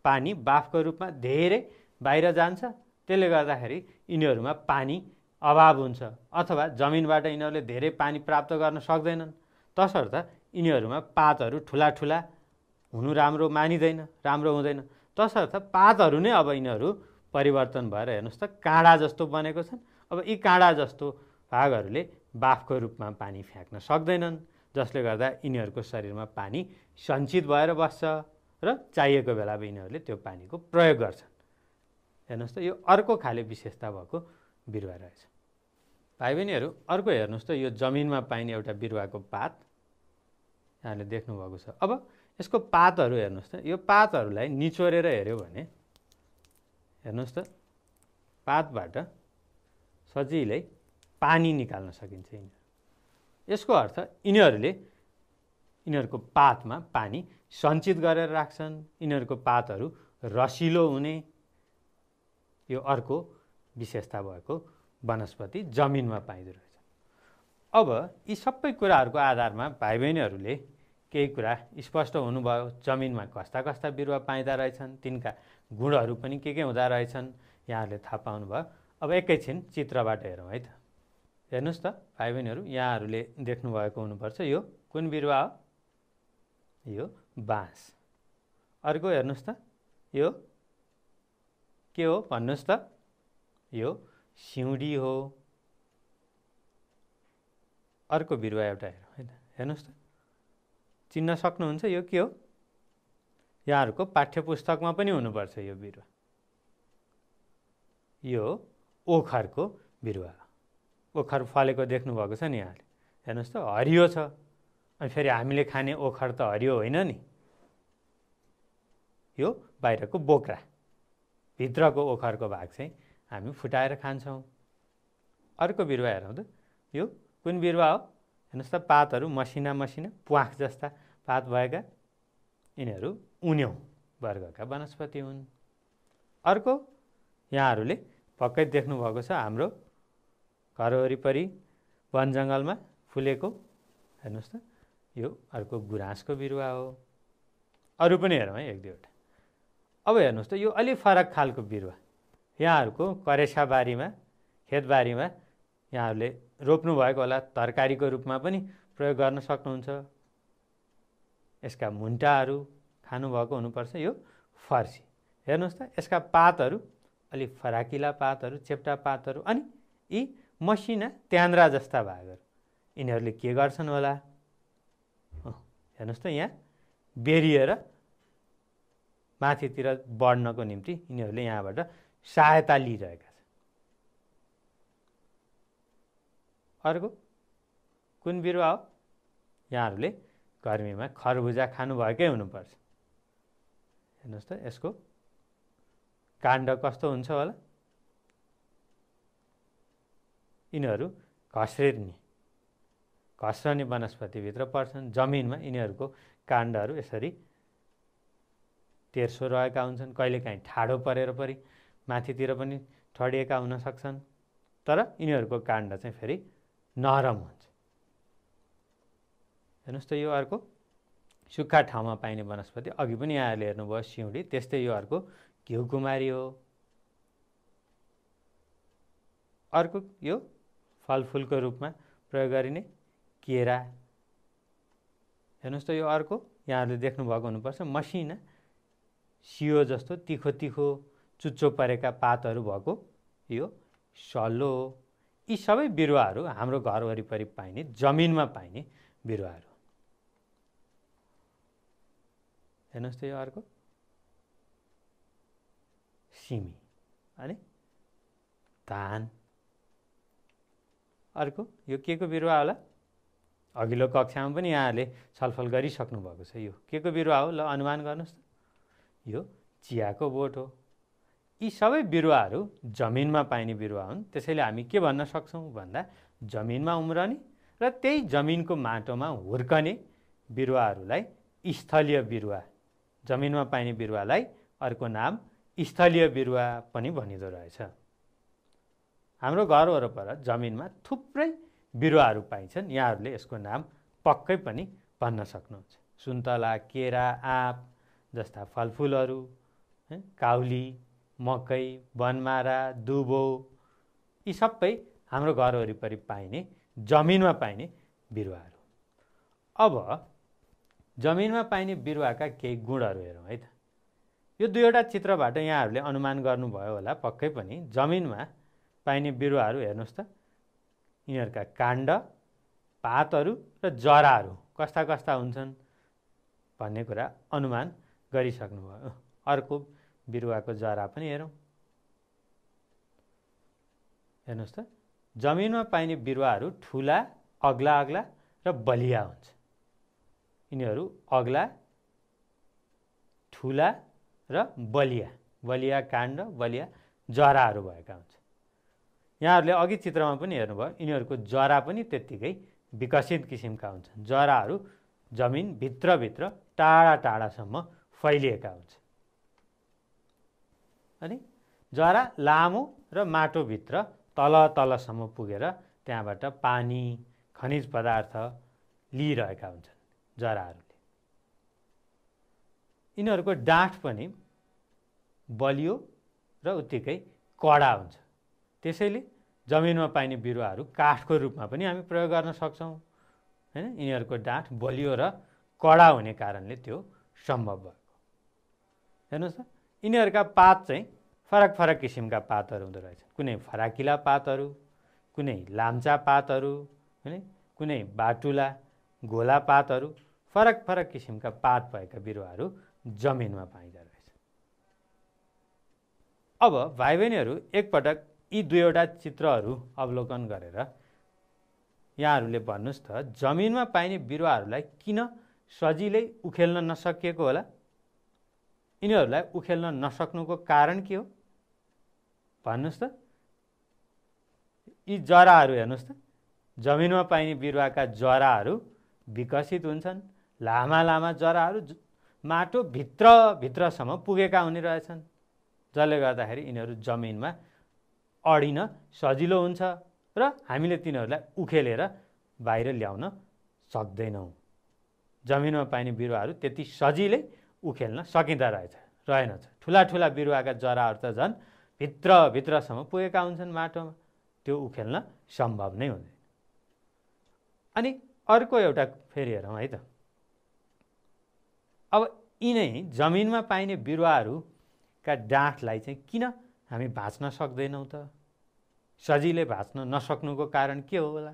पानी बाफको रूपमा धेरै बाहिर जान्छ त्यसले गर्दाखेरि यिनीहरूमा पानी अभाव हुन्छ अथवा जमिनबाट यिनीहरूले धेरै पानी प्राप्त गर्न सक्दैनन् तसर्थ यिनीहरूमा पातहरू ठुला ठुला हुनु राम्रो मानिँदैन राम्रो हुँदैन तसर्थ पातहरू नै अब यिनीहरू परिवर्तन भएर हेर्नुहोस् त काँडा जस्तो बनेको छन् अब यी काँडा जस्तो भागहरूले बाफको रूपमा पानी फ्याँक्न सक्दैनन् जसले गर्दा यिनीहरूको शरीरमा पानी सञ्चित भएर बस्छ र चाहिएको बेला बेलामा यिनीहरूले त्यो पानीको प्रयोग गर्छन् हेर्नुहोस् त यो अर्को खाले विशेषता भएको बिरुवा रहेछ भाइ बहिनीहरू अर्को हेर्नुहोस् त यो जमिनमा पाइने एउटा बिरुवाको पात यहाँले देख्नुभएको छ अब यसको पातहरू हेर्नुहोस् त यो पातहरूलाई निचोरेर हेऱ्यो भने हेर्नुहोस् त पातबाट सजिलै पानी निकाल्न सकिन्छ यिनीहरू यसको अर्थ यिनीहरूले यिनीहरूको पातमा पानी सञ्चित गरेर राख्छन् यिनीहरूको पातहरू रसिलो हुने यो अर्को विशेषता भएको वनस्पति जमिनमा पाइँदो रहेछ अब यी सबै कुराहरूको आधारमा भाइ बहिनीहरूले केही कुरा स्पष्ट हुनुभयो जमिनमा कस्ता कस्ता बिरुवा पाइँदा रहेछन् तिनका गुणहरू पनि के के हुँदा रहेछन् यहाँहरूले थाहा पाउनुभयो अब एकैछिन चित्रबाट हेरौँ है त हेर्नुहोस् त भाइ बहिनीहरू यहाँहरूले देख्नुभएको हुनुपर्छ यो कुन बिरुवा हो यो बाँस अर्को हेर्नुहोस् त यो के हो भन्नुहोस् त यो सिउँडी हो अर्को बिरुवा एउटा हेरौँ होइन हेर्नुहोस् त चिन्न सक्नुहुन्छ यो के हो यहाँहरूको पाठ्यपुस्तकमा पनि हुनुपर्छ यो बिरुवा यो ओखरको बिरुवा ओखर फलेको देख्नुभएको छ नि यहाँले हेर्नुहोस् त हरियो छ अनि फेरि हामीले खाने ओखर त हरियो होइन नि यो बाहिरको बोक्रा भित्रको ओखरको भाग चाहिँ हामी फुटाएर खान्छौँ अर्को बिरुवा हेरौँ त यो कुन बिरुवा हो हेर्नुहोस् त पातहरू मसिना मसिना प्वाख जस्ता पात भएका यिनीहरू उन्यौँ वर्गका वनस्पति हुन् अर्को यहाँहरूले पक्कै देख्नुभएको छ हाम्रो घर वरिपरि वन जङ्गलमा फुलेको हेर्नुहोस् त यो अर्को गुराँसको बिरुवा हो अरू पनि हेरौँ है एक दुईवटा अब हेर्नुहोस् त यो अलिक फरक खालको बिरुवा यहाँहरूको करेसाबारीमा खेतबारीमा यहाँहरूले रोप्नुभएको होला तरकारीको रूपमा पनि प्रयोग गर्न सक्नुहुन्छ यसका मुन्टाहरू खानुभएको हुनुपर्छ यो फर्सी हेर्नुहोस् त यसका पातहरू अलिक फराकिला पातहरू चेप्टा पातहरू अनि यी मसिना त्यान्द्रा जस्ता भागहरू यिनीहरूले के गर्छन् होला हेर्नुहोस् त यहाँ बेरिएर माथितिर बढ्नको निम्ति यिनीहरूले यहाँबाट सहायता लिइरहेका छन् अर्को कुन बिरुवा हो यहाँहरूले गर्मीमा खरबुजा खानुभएकै हुनुपर्छ हेर्नुहोस् त यसको काण्ड कस्तो हुन्छ होला यिनीहरू घस्रिर्ने घस्रने वनस्पतिभित्र पर्छन् जमिनमा यिनीहरूको काण्डहरू यसरी तेर्सो रहेका हुन्छन् कहिलेकाहीँ ठाडो परेर परी माथितिर पनि ठडिएका हुन सक्छन् तर यिनीहरूको काण्ड चाहिँ फेरि नरम हुन्छ हेर्नुहोस् त यो अर्को सुक्खा ठाउँमा पाइने वनस्पति अघि पनि यहाँहरूले हेर्नुभयो सिउँडी त्यस्तै यो अर्को घिउकुमारी हो अर्को यो फलफुलको रूपमा प्रयोग गरिने केरा हेर्नुहोस् त यो अर्को यहाँहरूले देख्नुभएको हुनुपर्छ मसिना सियो जस्तो तिखो तिखो चुच्चो परेका पातहरू भएको यो सलो यी सबै बिरुवाहरू हाम्रो घर वरिपरि पाइने जमिनमा पाइने बिरुवाहरू हेर्नुहोस् त यो अर्को सिमी अनि धान अर्को यो के को बिरुवा होला अघिल्लो कक्षामा पनि यहाँहरूले छलफल गरिसक्नु भएको छ यो के को बिरुवा हो ल अनुमान गर्नुहोस् त यो चियाको बोट हो यी सबै बिरुवाहरू जमिनमा पाइने बिरुवा हुन् त्यसैले हामी के भन्न सक्छौँ भन्दा जमिनमा उम्रने र त्यही जमिनको माटोमा हुर्कने बिरुवाहरूलाई स्थलीय बिरुवा जमिनमा पाइने बिरुवालाई अर्को नाम स्थलीय बिरुवा पनि भनिँदो रहेछ हाम्रो घर वरपर जमिनमा थुप्रै बिरुवाहरू पाइन्छन् यहाँहरूले यसको नाम पक्कै पनि भन्न सक्नुहुन्छ सुन्तला केरा आँप जस्ता फलफुलहरू काउली मकै बनमारा दुबो यी सबै हाम्रो घर वरिपरि पाइने जमिनमा पाइने बिरुवाहरू अब जमिनमा पाइने बिरुवाका केही गुणहरू हेरौँ है त यो दुईवटा चित्रबाट यहाँहरूले अनुमान गर्नुभयो होला पक्कै पनि जमिनमा पाइने बिरुवाहरू हेर्नुहोस् त यिनीहरूका काण्ड पातहरू र जराहरू कस्ता कस्ता हुन्छन् भन्ने कुरा अनुमान गरिसक्नुभयो अर्को बिरुवाको जरा पनि हेरौँ हेर्नुहोस् त जमिनमा पाइने बिरुवाहरू ठुला अग्ला अग्ला र बलिया हुन्छ यिनीहरू अग्ला ठुला र बलिया बलिया काण्ड बलिया जराहरू भएका हुन्छ यहाँहरूले अघि चित्रमा पनि हेर्नुभयो यिनीहरूको जरा पनि त्यत्तिकै विकसित किसिमका हुन्छन् जराहरू जमिनभित्रभित्र टाढा टाढासम्म फैलिएका हुन्छ अनि जरा लामो र माटोभित्र तल तलसम्म पुगेर त्यहाँबाट पानी खनिज पदार्थ लिइरहेका हुन्छन् जराहरूले यिनीहरूको डाँठ पनि बलियो र उत्तिकै कडा हुन्छ त्यसैले जमिनमा पाइने बिरुवाहरू काठको रूपमा पनि हामी प्रयोग गर्न सक्छौँ होइन यिनीहरूको डाँठ बलियो र कडा हुने कारणले त्यो सम्भव भएको हेर्नुहोस् त यिनीहरूका पात चाहिँ फरक फरक किसिमका पातहरू हुँदो रहेछ कुनै फराकिला पातहरू कुनै लाम्चा पातहरू होइन कुनै बाटुला घोला पातहरू फरक फरक किसिमका पात भएका बिरुवाहरू जमिनमा पाइँदो रहेछ अब भाइ बहिनीहरू एकपटक यी दुईवटा चित्रहरू अवलोकन गरेर यहाँहरूले भन्नुहोस् त जमिनमा पाइने बिरुवाहरूलाई किन सजिलै उखेल्न नसकिएको होला यिनीहरूलाई उखेल्न नसक्नुको कारण के हो भन्नुहोस् त यी जराहरू हेर्नुहोस् त जमिनमा पाइने बिरुवाका जराहरू विकसित हुन्छन् लामा लामा जराहरू माटो भित्रभित्रसम्म पुगेका हुने रहेछन् जसले गर्दाखेरि यिनीहरू जमिनमा अडिन सजिलो हुन्छ र हामीले तिनीहरूलाई उखेलेर बाहिर ल्याउन सक्दैनौँ जमिनमा पाइने बिरुवाहरू त्यति सजिलै उखेल्न सकिँदो रहेछ रहेनछ ठुला ठुला बिरुवाका जराहरू त झन् भित्रभित्रसम्म पुगेका हुन्छन् माटोमा त्यो उखेल्न सम्भव नै हुँदैन अनि अर्को एउटा फेरि हेरौँ है त अब यिनै जमिनमा पाइने बिरुवाहरूका डाँठलाई चाहिँ किन हामी भाँच्न सक्दैनौँ त सजिलै भाँच्न नसक्नुको कारण के हो होला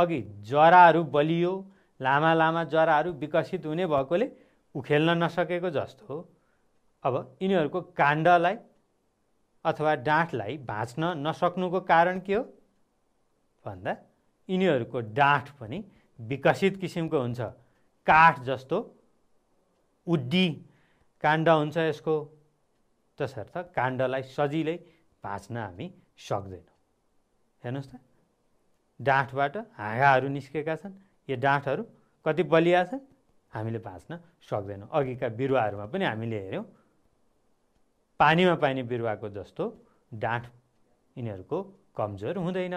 अघि जराहरू बलियो लामा लामा जराहरू विकसित हुने भएकोले उखेल्न नसकेको जस्तो अब यिनीहरूको काण्डलाई अथवा डाँठलाई भाँच्न नसक्नुको कारण के हो भन्दा यिनीहरूको डाँठ पनि विकसित किसिमको हुन्छ काठ जस्तो उड्डी काण्ड हुन्छ यसको तसर्थ काण्डलाई सजिलै भाँच्न हामी सक्दैनौँ हेर्नुहोस् त डाँठबाट हाँगाहरू निस्केका छन् यो डाँठहरू कति बलिया छन् हामीले बाँच्न सक्दैनौँ अघिका बिरुवाहरूमा पनि हामीले हेऱ्यौँ पानीमा पाइने बिरुवाको जस्तो डाँठ यिनीहरूको कमजोर हुँदैन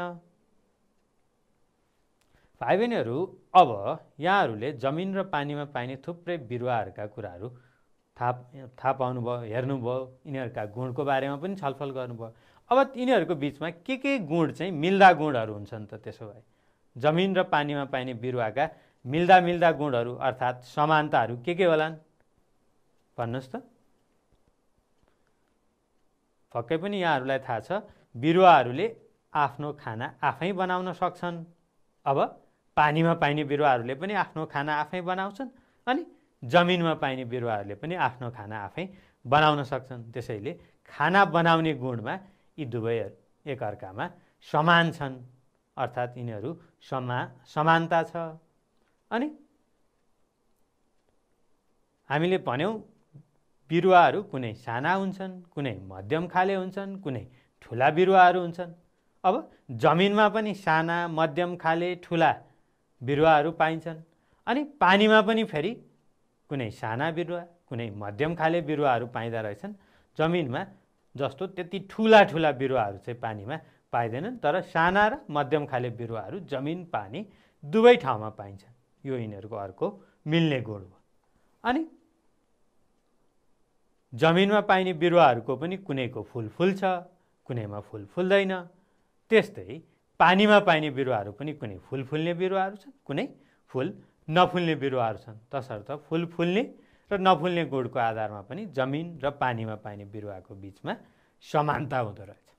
भाइ बहिनीहरू अब यहाँहरूले जमिन र पानीमा पाइने थुप्रै बिरुवाहरूका कुराहरू थाहा थाहा पाउनुभयो हेर्नुभयो यिनीहरूका गुणको बारेमा पनि छलफल गर्नुभयो अब यिनीहरूको बिचमा के के गुण चाहिँ मिल्दा गुणहरू हुन्छन् त त्यसो भए जमिन र पानीमा पाइने बिरुवाका मिल्दा मिल्दा गुणहरू अर्थात् समानताहरू के के होलान् भन्नुहोस् त पक्कै पनि यहाँहरूलाई थाहा छ बिरुवाहरूले आफ्नो खाना आफै बनाउन सक्छन् अब पानीमा पाइने बिरुवाहरूले पनि आफ्नो खाना आफै बनाउँछन् अनि जमिनमा पाइने बिरुवाहरूले पनि आफ्नो खाना आफै बनाउन सक्छन् त्यसैले खाना बनाउने गुणमा यी दुवै एकअर्कामा समान छन् अर्थात् यिनीहरू समा समानता छ अनि हामीले भन्यौँ बिरुवाहरू कुनै साना हुन्छन् कुनै मध्यम खाले हुन्छन् कुनै ठुला बिरुवाहरू हुन्छन् अब जमिनमा पनि साना मध्यम खाले ठुला बिरुवाहरू पाइन्छन् अनि पानीमा पनि फेरि कुनै साना बिरुवा कुनै मध्यम खाले बिरुवाहरू पाइँदो रहेछन् जमिनमा जस्तो त्यति ठुला ठुला बिरुवाहरू चाहिँ पानीमा पाइँदैनन् तर साना र मध्यम खाले बिरुवाहरू जमिन पानी दुवै ठाउँमा पाइन्छन् यो यिनीहरूको अर्को मिल्ने गुण हो अनि जमिनमा पाइने बिरुवाहरूको पनि कुनैको फुल फुल्छ कुनैमा फुल फुल्दैन त्यस्तै पानीमा पाइने बिरुवाहरू पनि कुनै फुल फुल्ने बिरुवाहरू छन् कुनै फुल नफुल्ने बिरुवाहरू छन् तसर्थ फुल फुल्ने र नफुल्ने गुणको आधारमा पनि जमिन र पानीमा पाइने बिरुवाको बिचमा समानता हुँदो रहेछ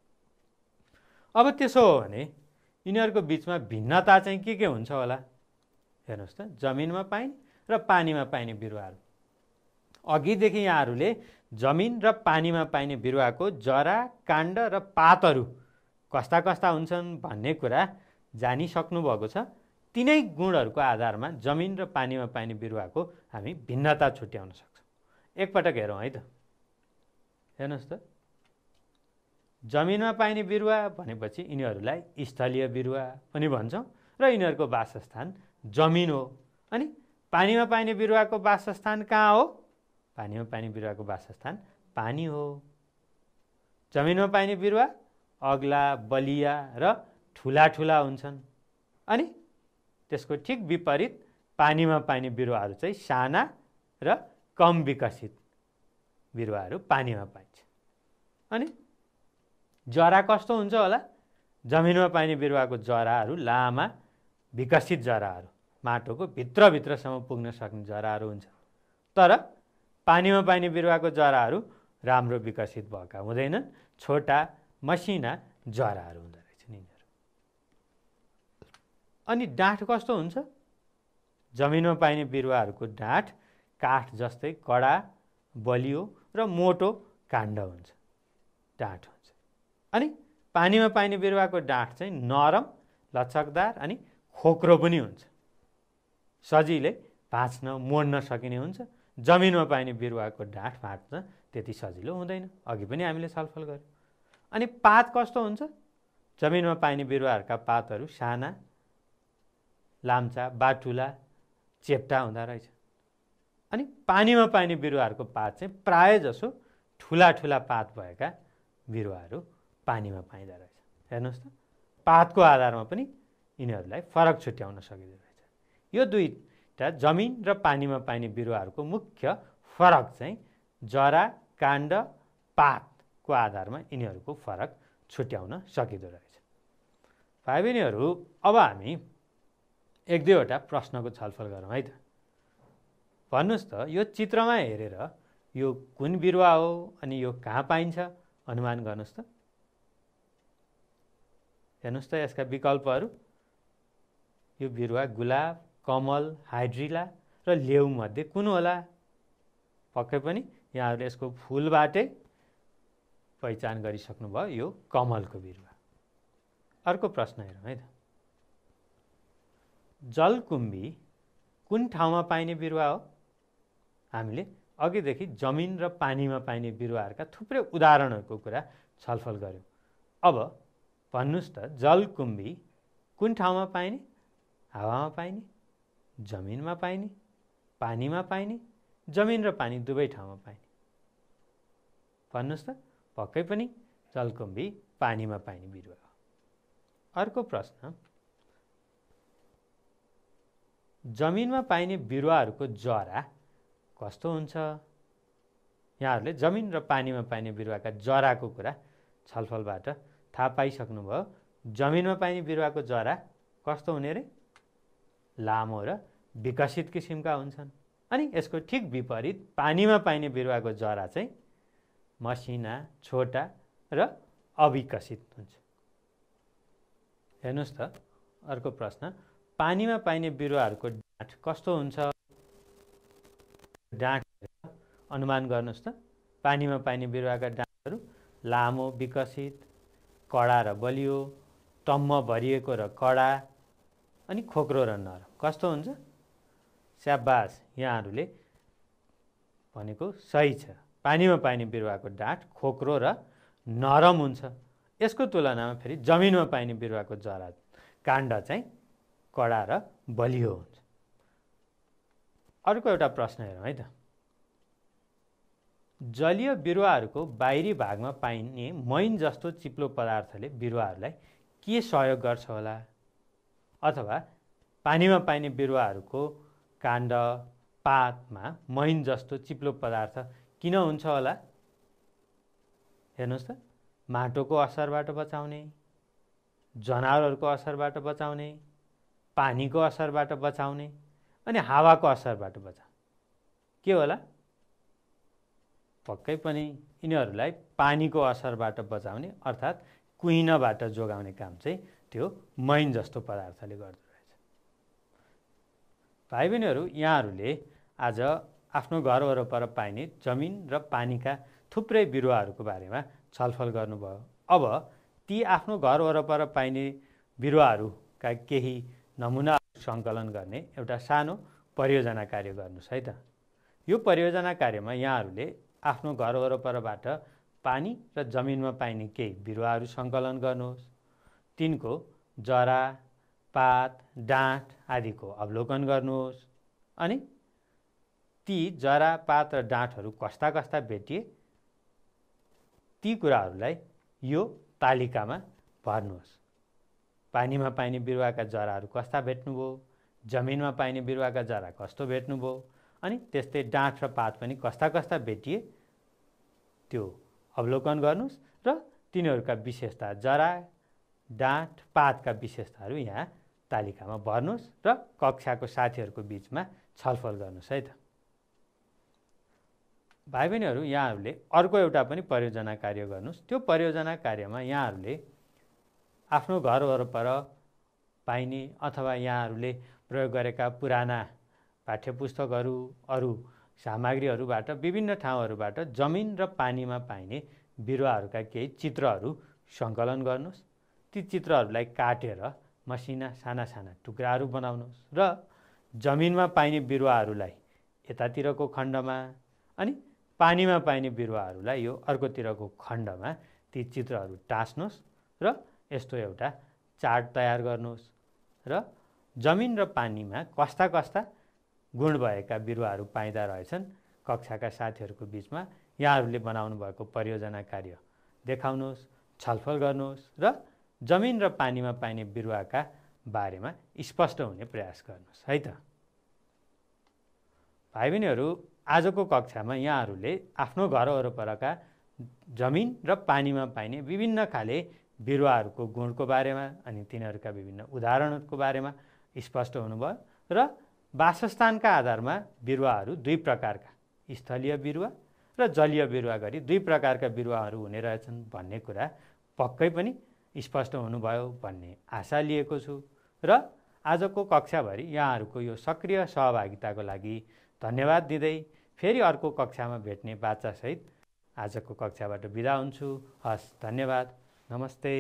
अब त्यसो हो भने यिनीहरूको बिचमा भिन्नता चाहिँ के के हुन्छ होला हेर्नुहोस् त जमिनमा पाइन् र पानीमा पाइने बिरुवाहरू अघिदेखि यहाँहरूले जमिन र पानीमा पाइने बिरुवाको जरा काण्ड र पातहरू कस्ता कस्ता हुन्छन् भन्ने कुरा जानिसक्नुभएको छ तिनै गुणहरूको आधारमा जमिन र पानीमा पाइने बिरुवाको हामी भिन्नता छुट्याउन सक्छौँ एकपटक हेरौँ है त हेर्नुहोस् त जमिनमा पाइने बिरुवा भनेपछि यिनीहरूलाई स्थलीय बिरुवा पनि भन्छौँ र यिनीहरूको वासस्थान जमिन हो अनि पानीमा पाइने बिरुवाको वासस्थान कहाँ हो पानीमा पाइने बिरुवाको वासस्थान पानी हो जमिनमा पाइने बिरुवा अग्ला बलिया र ठुला ठुला हुन्छन् अनि त्यसको ठिक विपरीत पानीमा पाइने बिरुवाहरू चाहिँ साना र कम विकसित बिरुवाहरू पानीमा पाइन्छ अनि जरा कस्तो हुन्छ होला जमिनमा पाइने बिरुवाको जराहरू लामा विकसित जराहरू माटोको भित्रभित्रसम्म पुग्न सक्ने जराहरू हुन्छ तर पानीमा पाइने बिरुवाको जराहरू राम्रो विकसित भएका हुँदैनन् छोटा मसिना जराहरू हुँदो नि यिनीहरू अनि डाँठ कस्तो हुन्छ जमिनमा पाइने बिरुवाहरूको डाँठ काठ जस्तै कडा बलियो र मोटो काण्ड हुन्छ डाँठ हुन्छ अनि पानीमा पाइने बिरुवाको डाँठ चाहिँ नरम लचकदार अनि खोक्रो पनि हुन्छ सजिलै भाँच्न मोड्न सकिने हुन्छ जमिनमा पाइने बिरुवाको ढाँट भाँच्न त्यति सजिलो हुँदैन अघि पनि हामीले छलफल गऱ्यौँ अनि पात कस्तो हुन्छ जमिनमा पाइने बिरुवाहरूका पातहरू साना लाम्चा बाटुला चेप्टा हुँदो रहेछ अनि पानीमा पाइने बिरुवाहरूको पात चाहिँ प्राय जसो ठुला ठुला पात भएका बिरुवाहरू पानीमा पाइँदो रहेछ हेर्नुहोस् त पातको आधारमा पनि यिनीहरूलाई फरक छुट्याउन रहेछ यो दुईवटा जमिन र पानीमा पाइने बिरुवाहरूको मुख्य फरक चाहिँ जरा काण्ड पातको आधारमा यिनीहरूको फरक छुट्याउन सकिँदो रहेछ भाइ बहिनीहरू अब हामी एक दुईवटा प्रश्नको छलफल गरौँ है त भन्नुहोस् त यो चित्रमा हेरेर यो कुन बिरुवा हो अनि यो कहाँ पाइन्छ अनुमान गर्नुहोस् त हेर्नुहोस् त यसका विकल्पहरू यो बिरुवा गुलाब कमल हाइड्रिला र लेउमध्ये कुन होला पक्कै पनि यहाँहरूले यसको फुलबाटै पहिचान गरिसक्नुभयो यो कमलको बिरुवा अर्को प्रश्न हेरौँ है त जलकुम्बी कुन ठाउँमा पाइने बिरुवा हो हामीले अघिदेखि जमिन र पानीमा पाइने बिरुवाहरूका थुप्रै उदाहरणहरूको कुरा छलफल गऱ्यौँ अब भन्नुहोस् त जलकुम्बी कुन ठाउँमा पाइने हावामा पाइने जमिनमा पाइने पानीमा पाइने जमिन र पानी दुवै ठाउँमा पाइने भन्नुहोस् त पक्कै पनि जलकुम्भी पानीमा पाइने बिरुवा हो अर्को प्रश्न जमिनमा पाइने बिरुवाहरूको जरा कस्तो हुन्छ यहाँहरूले जमिन र पानीमा पाइने बिरुवाका जराको कुरा छलफलबाट थाहा पाइसक्नुभयो जमिनमा पाइने बिरुवाको जरा कस्तो हुने रे लामो र विकसित किसिमका हुन्छन् अनि यसको ठिक विपरीत पानीमा पाइने बिरुवाको जरा चाहिँ मसिना छोटा र अविकसित हुन्छ हेर्नुहोस् त अर्को प्रश्न पानीमा पाइने बिरुवाहरूको डाँठ कस्तो हुन्छ डाँठ अनुमान गर्नुहोस् त पानीमा पाइने बिरुवाका डाँठहरू लामो विकसित कडा र बलियो टम्म भरिएको र कडा अनि खोक्रो र नरम कस्तो हुन्छ स्याबास यहाँहरूले भनेको सही छ पानीमा पाइने बिरुवाको डाँठ खोक्रो र नरम हुन्छ यसको तुलनामा फेरि जमिनमा पाइने बिरुवाको जरा काण्ड चाहिँ कडा र बलियो हुन्छ अर्को एउटा प्रश्न हेरौँ है त जलीय बिरुवाहरूको बाहिरी भागमा पाइने मैन जस्तो चिप्लो पदार्थले बिरुवाहरूलाई के सहयोग गर्छ होला अथवा पानीमा पाइने बिरुवाहरूको काण्ड पातमा मैन जस्तो चिप्लो पदार्थ किन हुन्छ होला हेर्नुहोस् त माटोको असरबाट बचाउने जनावरहरूको असरबाट बचाउने पानीको असरबाट बचाउने अनि हावाको असरबाट बचाउने के होला पक्कै पनि यिनीहरूलाई पानीको असरबाट बचाउने अर्थात् कुहिनबाट जोगाउने काम चाहिँ त्यो मैन जस्तो पदार्थले गर्दो रहेछ भाइ बहिनीहरू यहाँहरूले आज आफ्नो घर वरपर पाइने जमिन र पानीका थुप्रै बिरुवाहरूको बारेमा छलफल गर्नुभयो अब ती आफ्नो घर वरपर पाइने बिरुवाहरूका केही नमुना सङ्कलन गर्ने एउटा सानो परियोजना कार्य गर्नुहोस् है त यो परियोजना कार्यमा यहाँहरूले आफ्नो घर वरपरबाट पानी र जमिनमा पाइने केही बिरुवाहरू सङ्कलन गर्नुहोस् तिनको जरा पात डाँठ आदिको अवलोकन गर्नुहोस् अनि ती जरा पात र डाँठहरू कस्ता कस्ता भेटिए ती कुराहरूलाई यो तालिकामा भर्नुहोस् पानीमा पाइने बिरुवाका जराहरू कस्ता भेट्नुभयो जमिनमा पाइने बिरुवाका जरा कस्तो भेट्नुभयो अनि त्यस्तै डाँठ र पात पनि कस्ता कस्ता भेटिए त्यो अवलोकन गर्नुहोस् र तिनीहरूका विशेषता जरा डाँट पातका विशेषताहरू यहाँ तालिकामा भर्नुहोस् र कक्षाको साथीहरूको बिचमा छलफल गर्नुहोस् है त भाइ बहिनीहरू यहाँहरूले अर्को एउटा पनि परियोजना कार्य गर्नुहोस् त्यो परियोजना कार्यमा यहाँहरूले आफ्नो घर वरपर पाइने अथवा यहाँहरूले प्रयोग गरेका पुराना पाठ्यपुस्तकहरू अरू सामग्रीहरूबाट विभिन्न ठाउँहरूबाट जमिन र पानीमा पाइने बिरुवाहरूका केही चित्रहरू सङ्कलन गर्नुहोस् ती चित्रहरूलाई काटेर मसिना साना साना टुक्राहरू बनाउनुहोस् र जमिनमा पाइने बिरुवाहरूलाई यतातिरको खण्डमा अनि पानीमा पाइने बिरुवाहरूलाई यो अर्कोतिरको खण्डमा ती चित्रहरू टाँस्नुहोस् र यस्तो एउटा चार्ट तयार गर्नुहोस् र जमिन र पानीमा कस्ता कस्ता गुण भएका बिरुवाहरू पाइँदा रहेछन् कक्षाका साथीहरूको बिचमा यहाँहरूले बनाउनु भएको परियोजना कार्य देखाउनुहोस् छलफल गर्नुहोस् र जमिन र पानीमा पाइने बिरुवाका बारेमा स्पष्ट हुने प्रयास गर्नुहोस् है त भाइ बहिनीहरू आजको कक्षामा यहाँहरूले आफ्नो घर वरपरका जमिन र पानीमा पाइने विभिन्न खाले बिरुवाहरूको गुणको बारेमा अनि तिनीहरूका विभिन्न उदाहरणहरूको बारेमा स्पष्ट हुनुभयो र वासस्थानका आधारमा बिरुवाहरू दुई प्रकारका स्थलीय बिरुवा र जलीय बिरुवा गरी दुई प्रकारका बिरुवाहरू हुने रहेछन् भन्ने कुरा पक्कै पनि स्पष्ट हुनुभयो भन्ने आशा लिएको छु र आजको कक्षाभरि यहाँहरूको यो सक्रिय सहभागिताको लागि धन्यवाद दिँदै फेरि अर्को कक्षामा भेट्ने बाचासहित आजको कक्षाबाट बिदा हुन्छु हस् धन्यवाद नमस्ते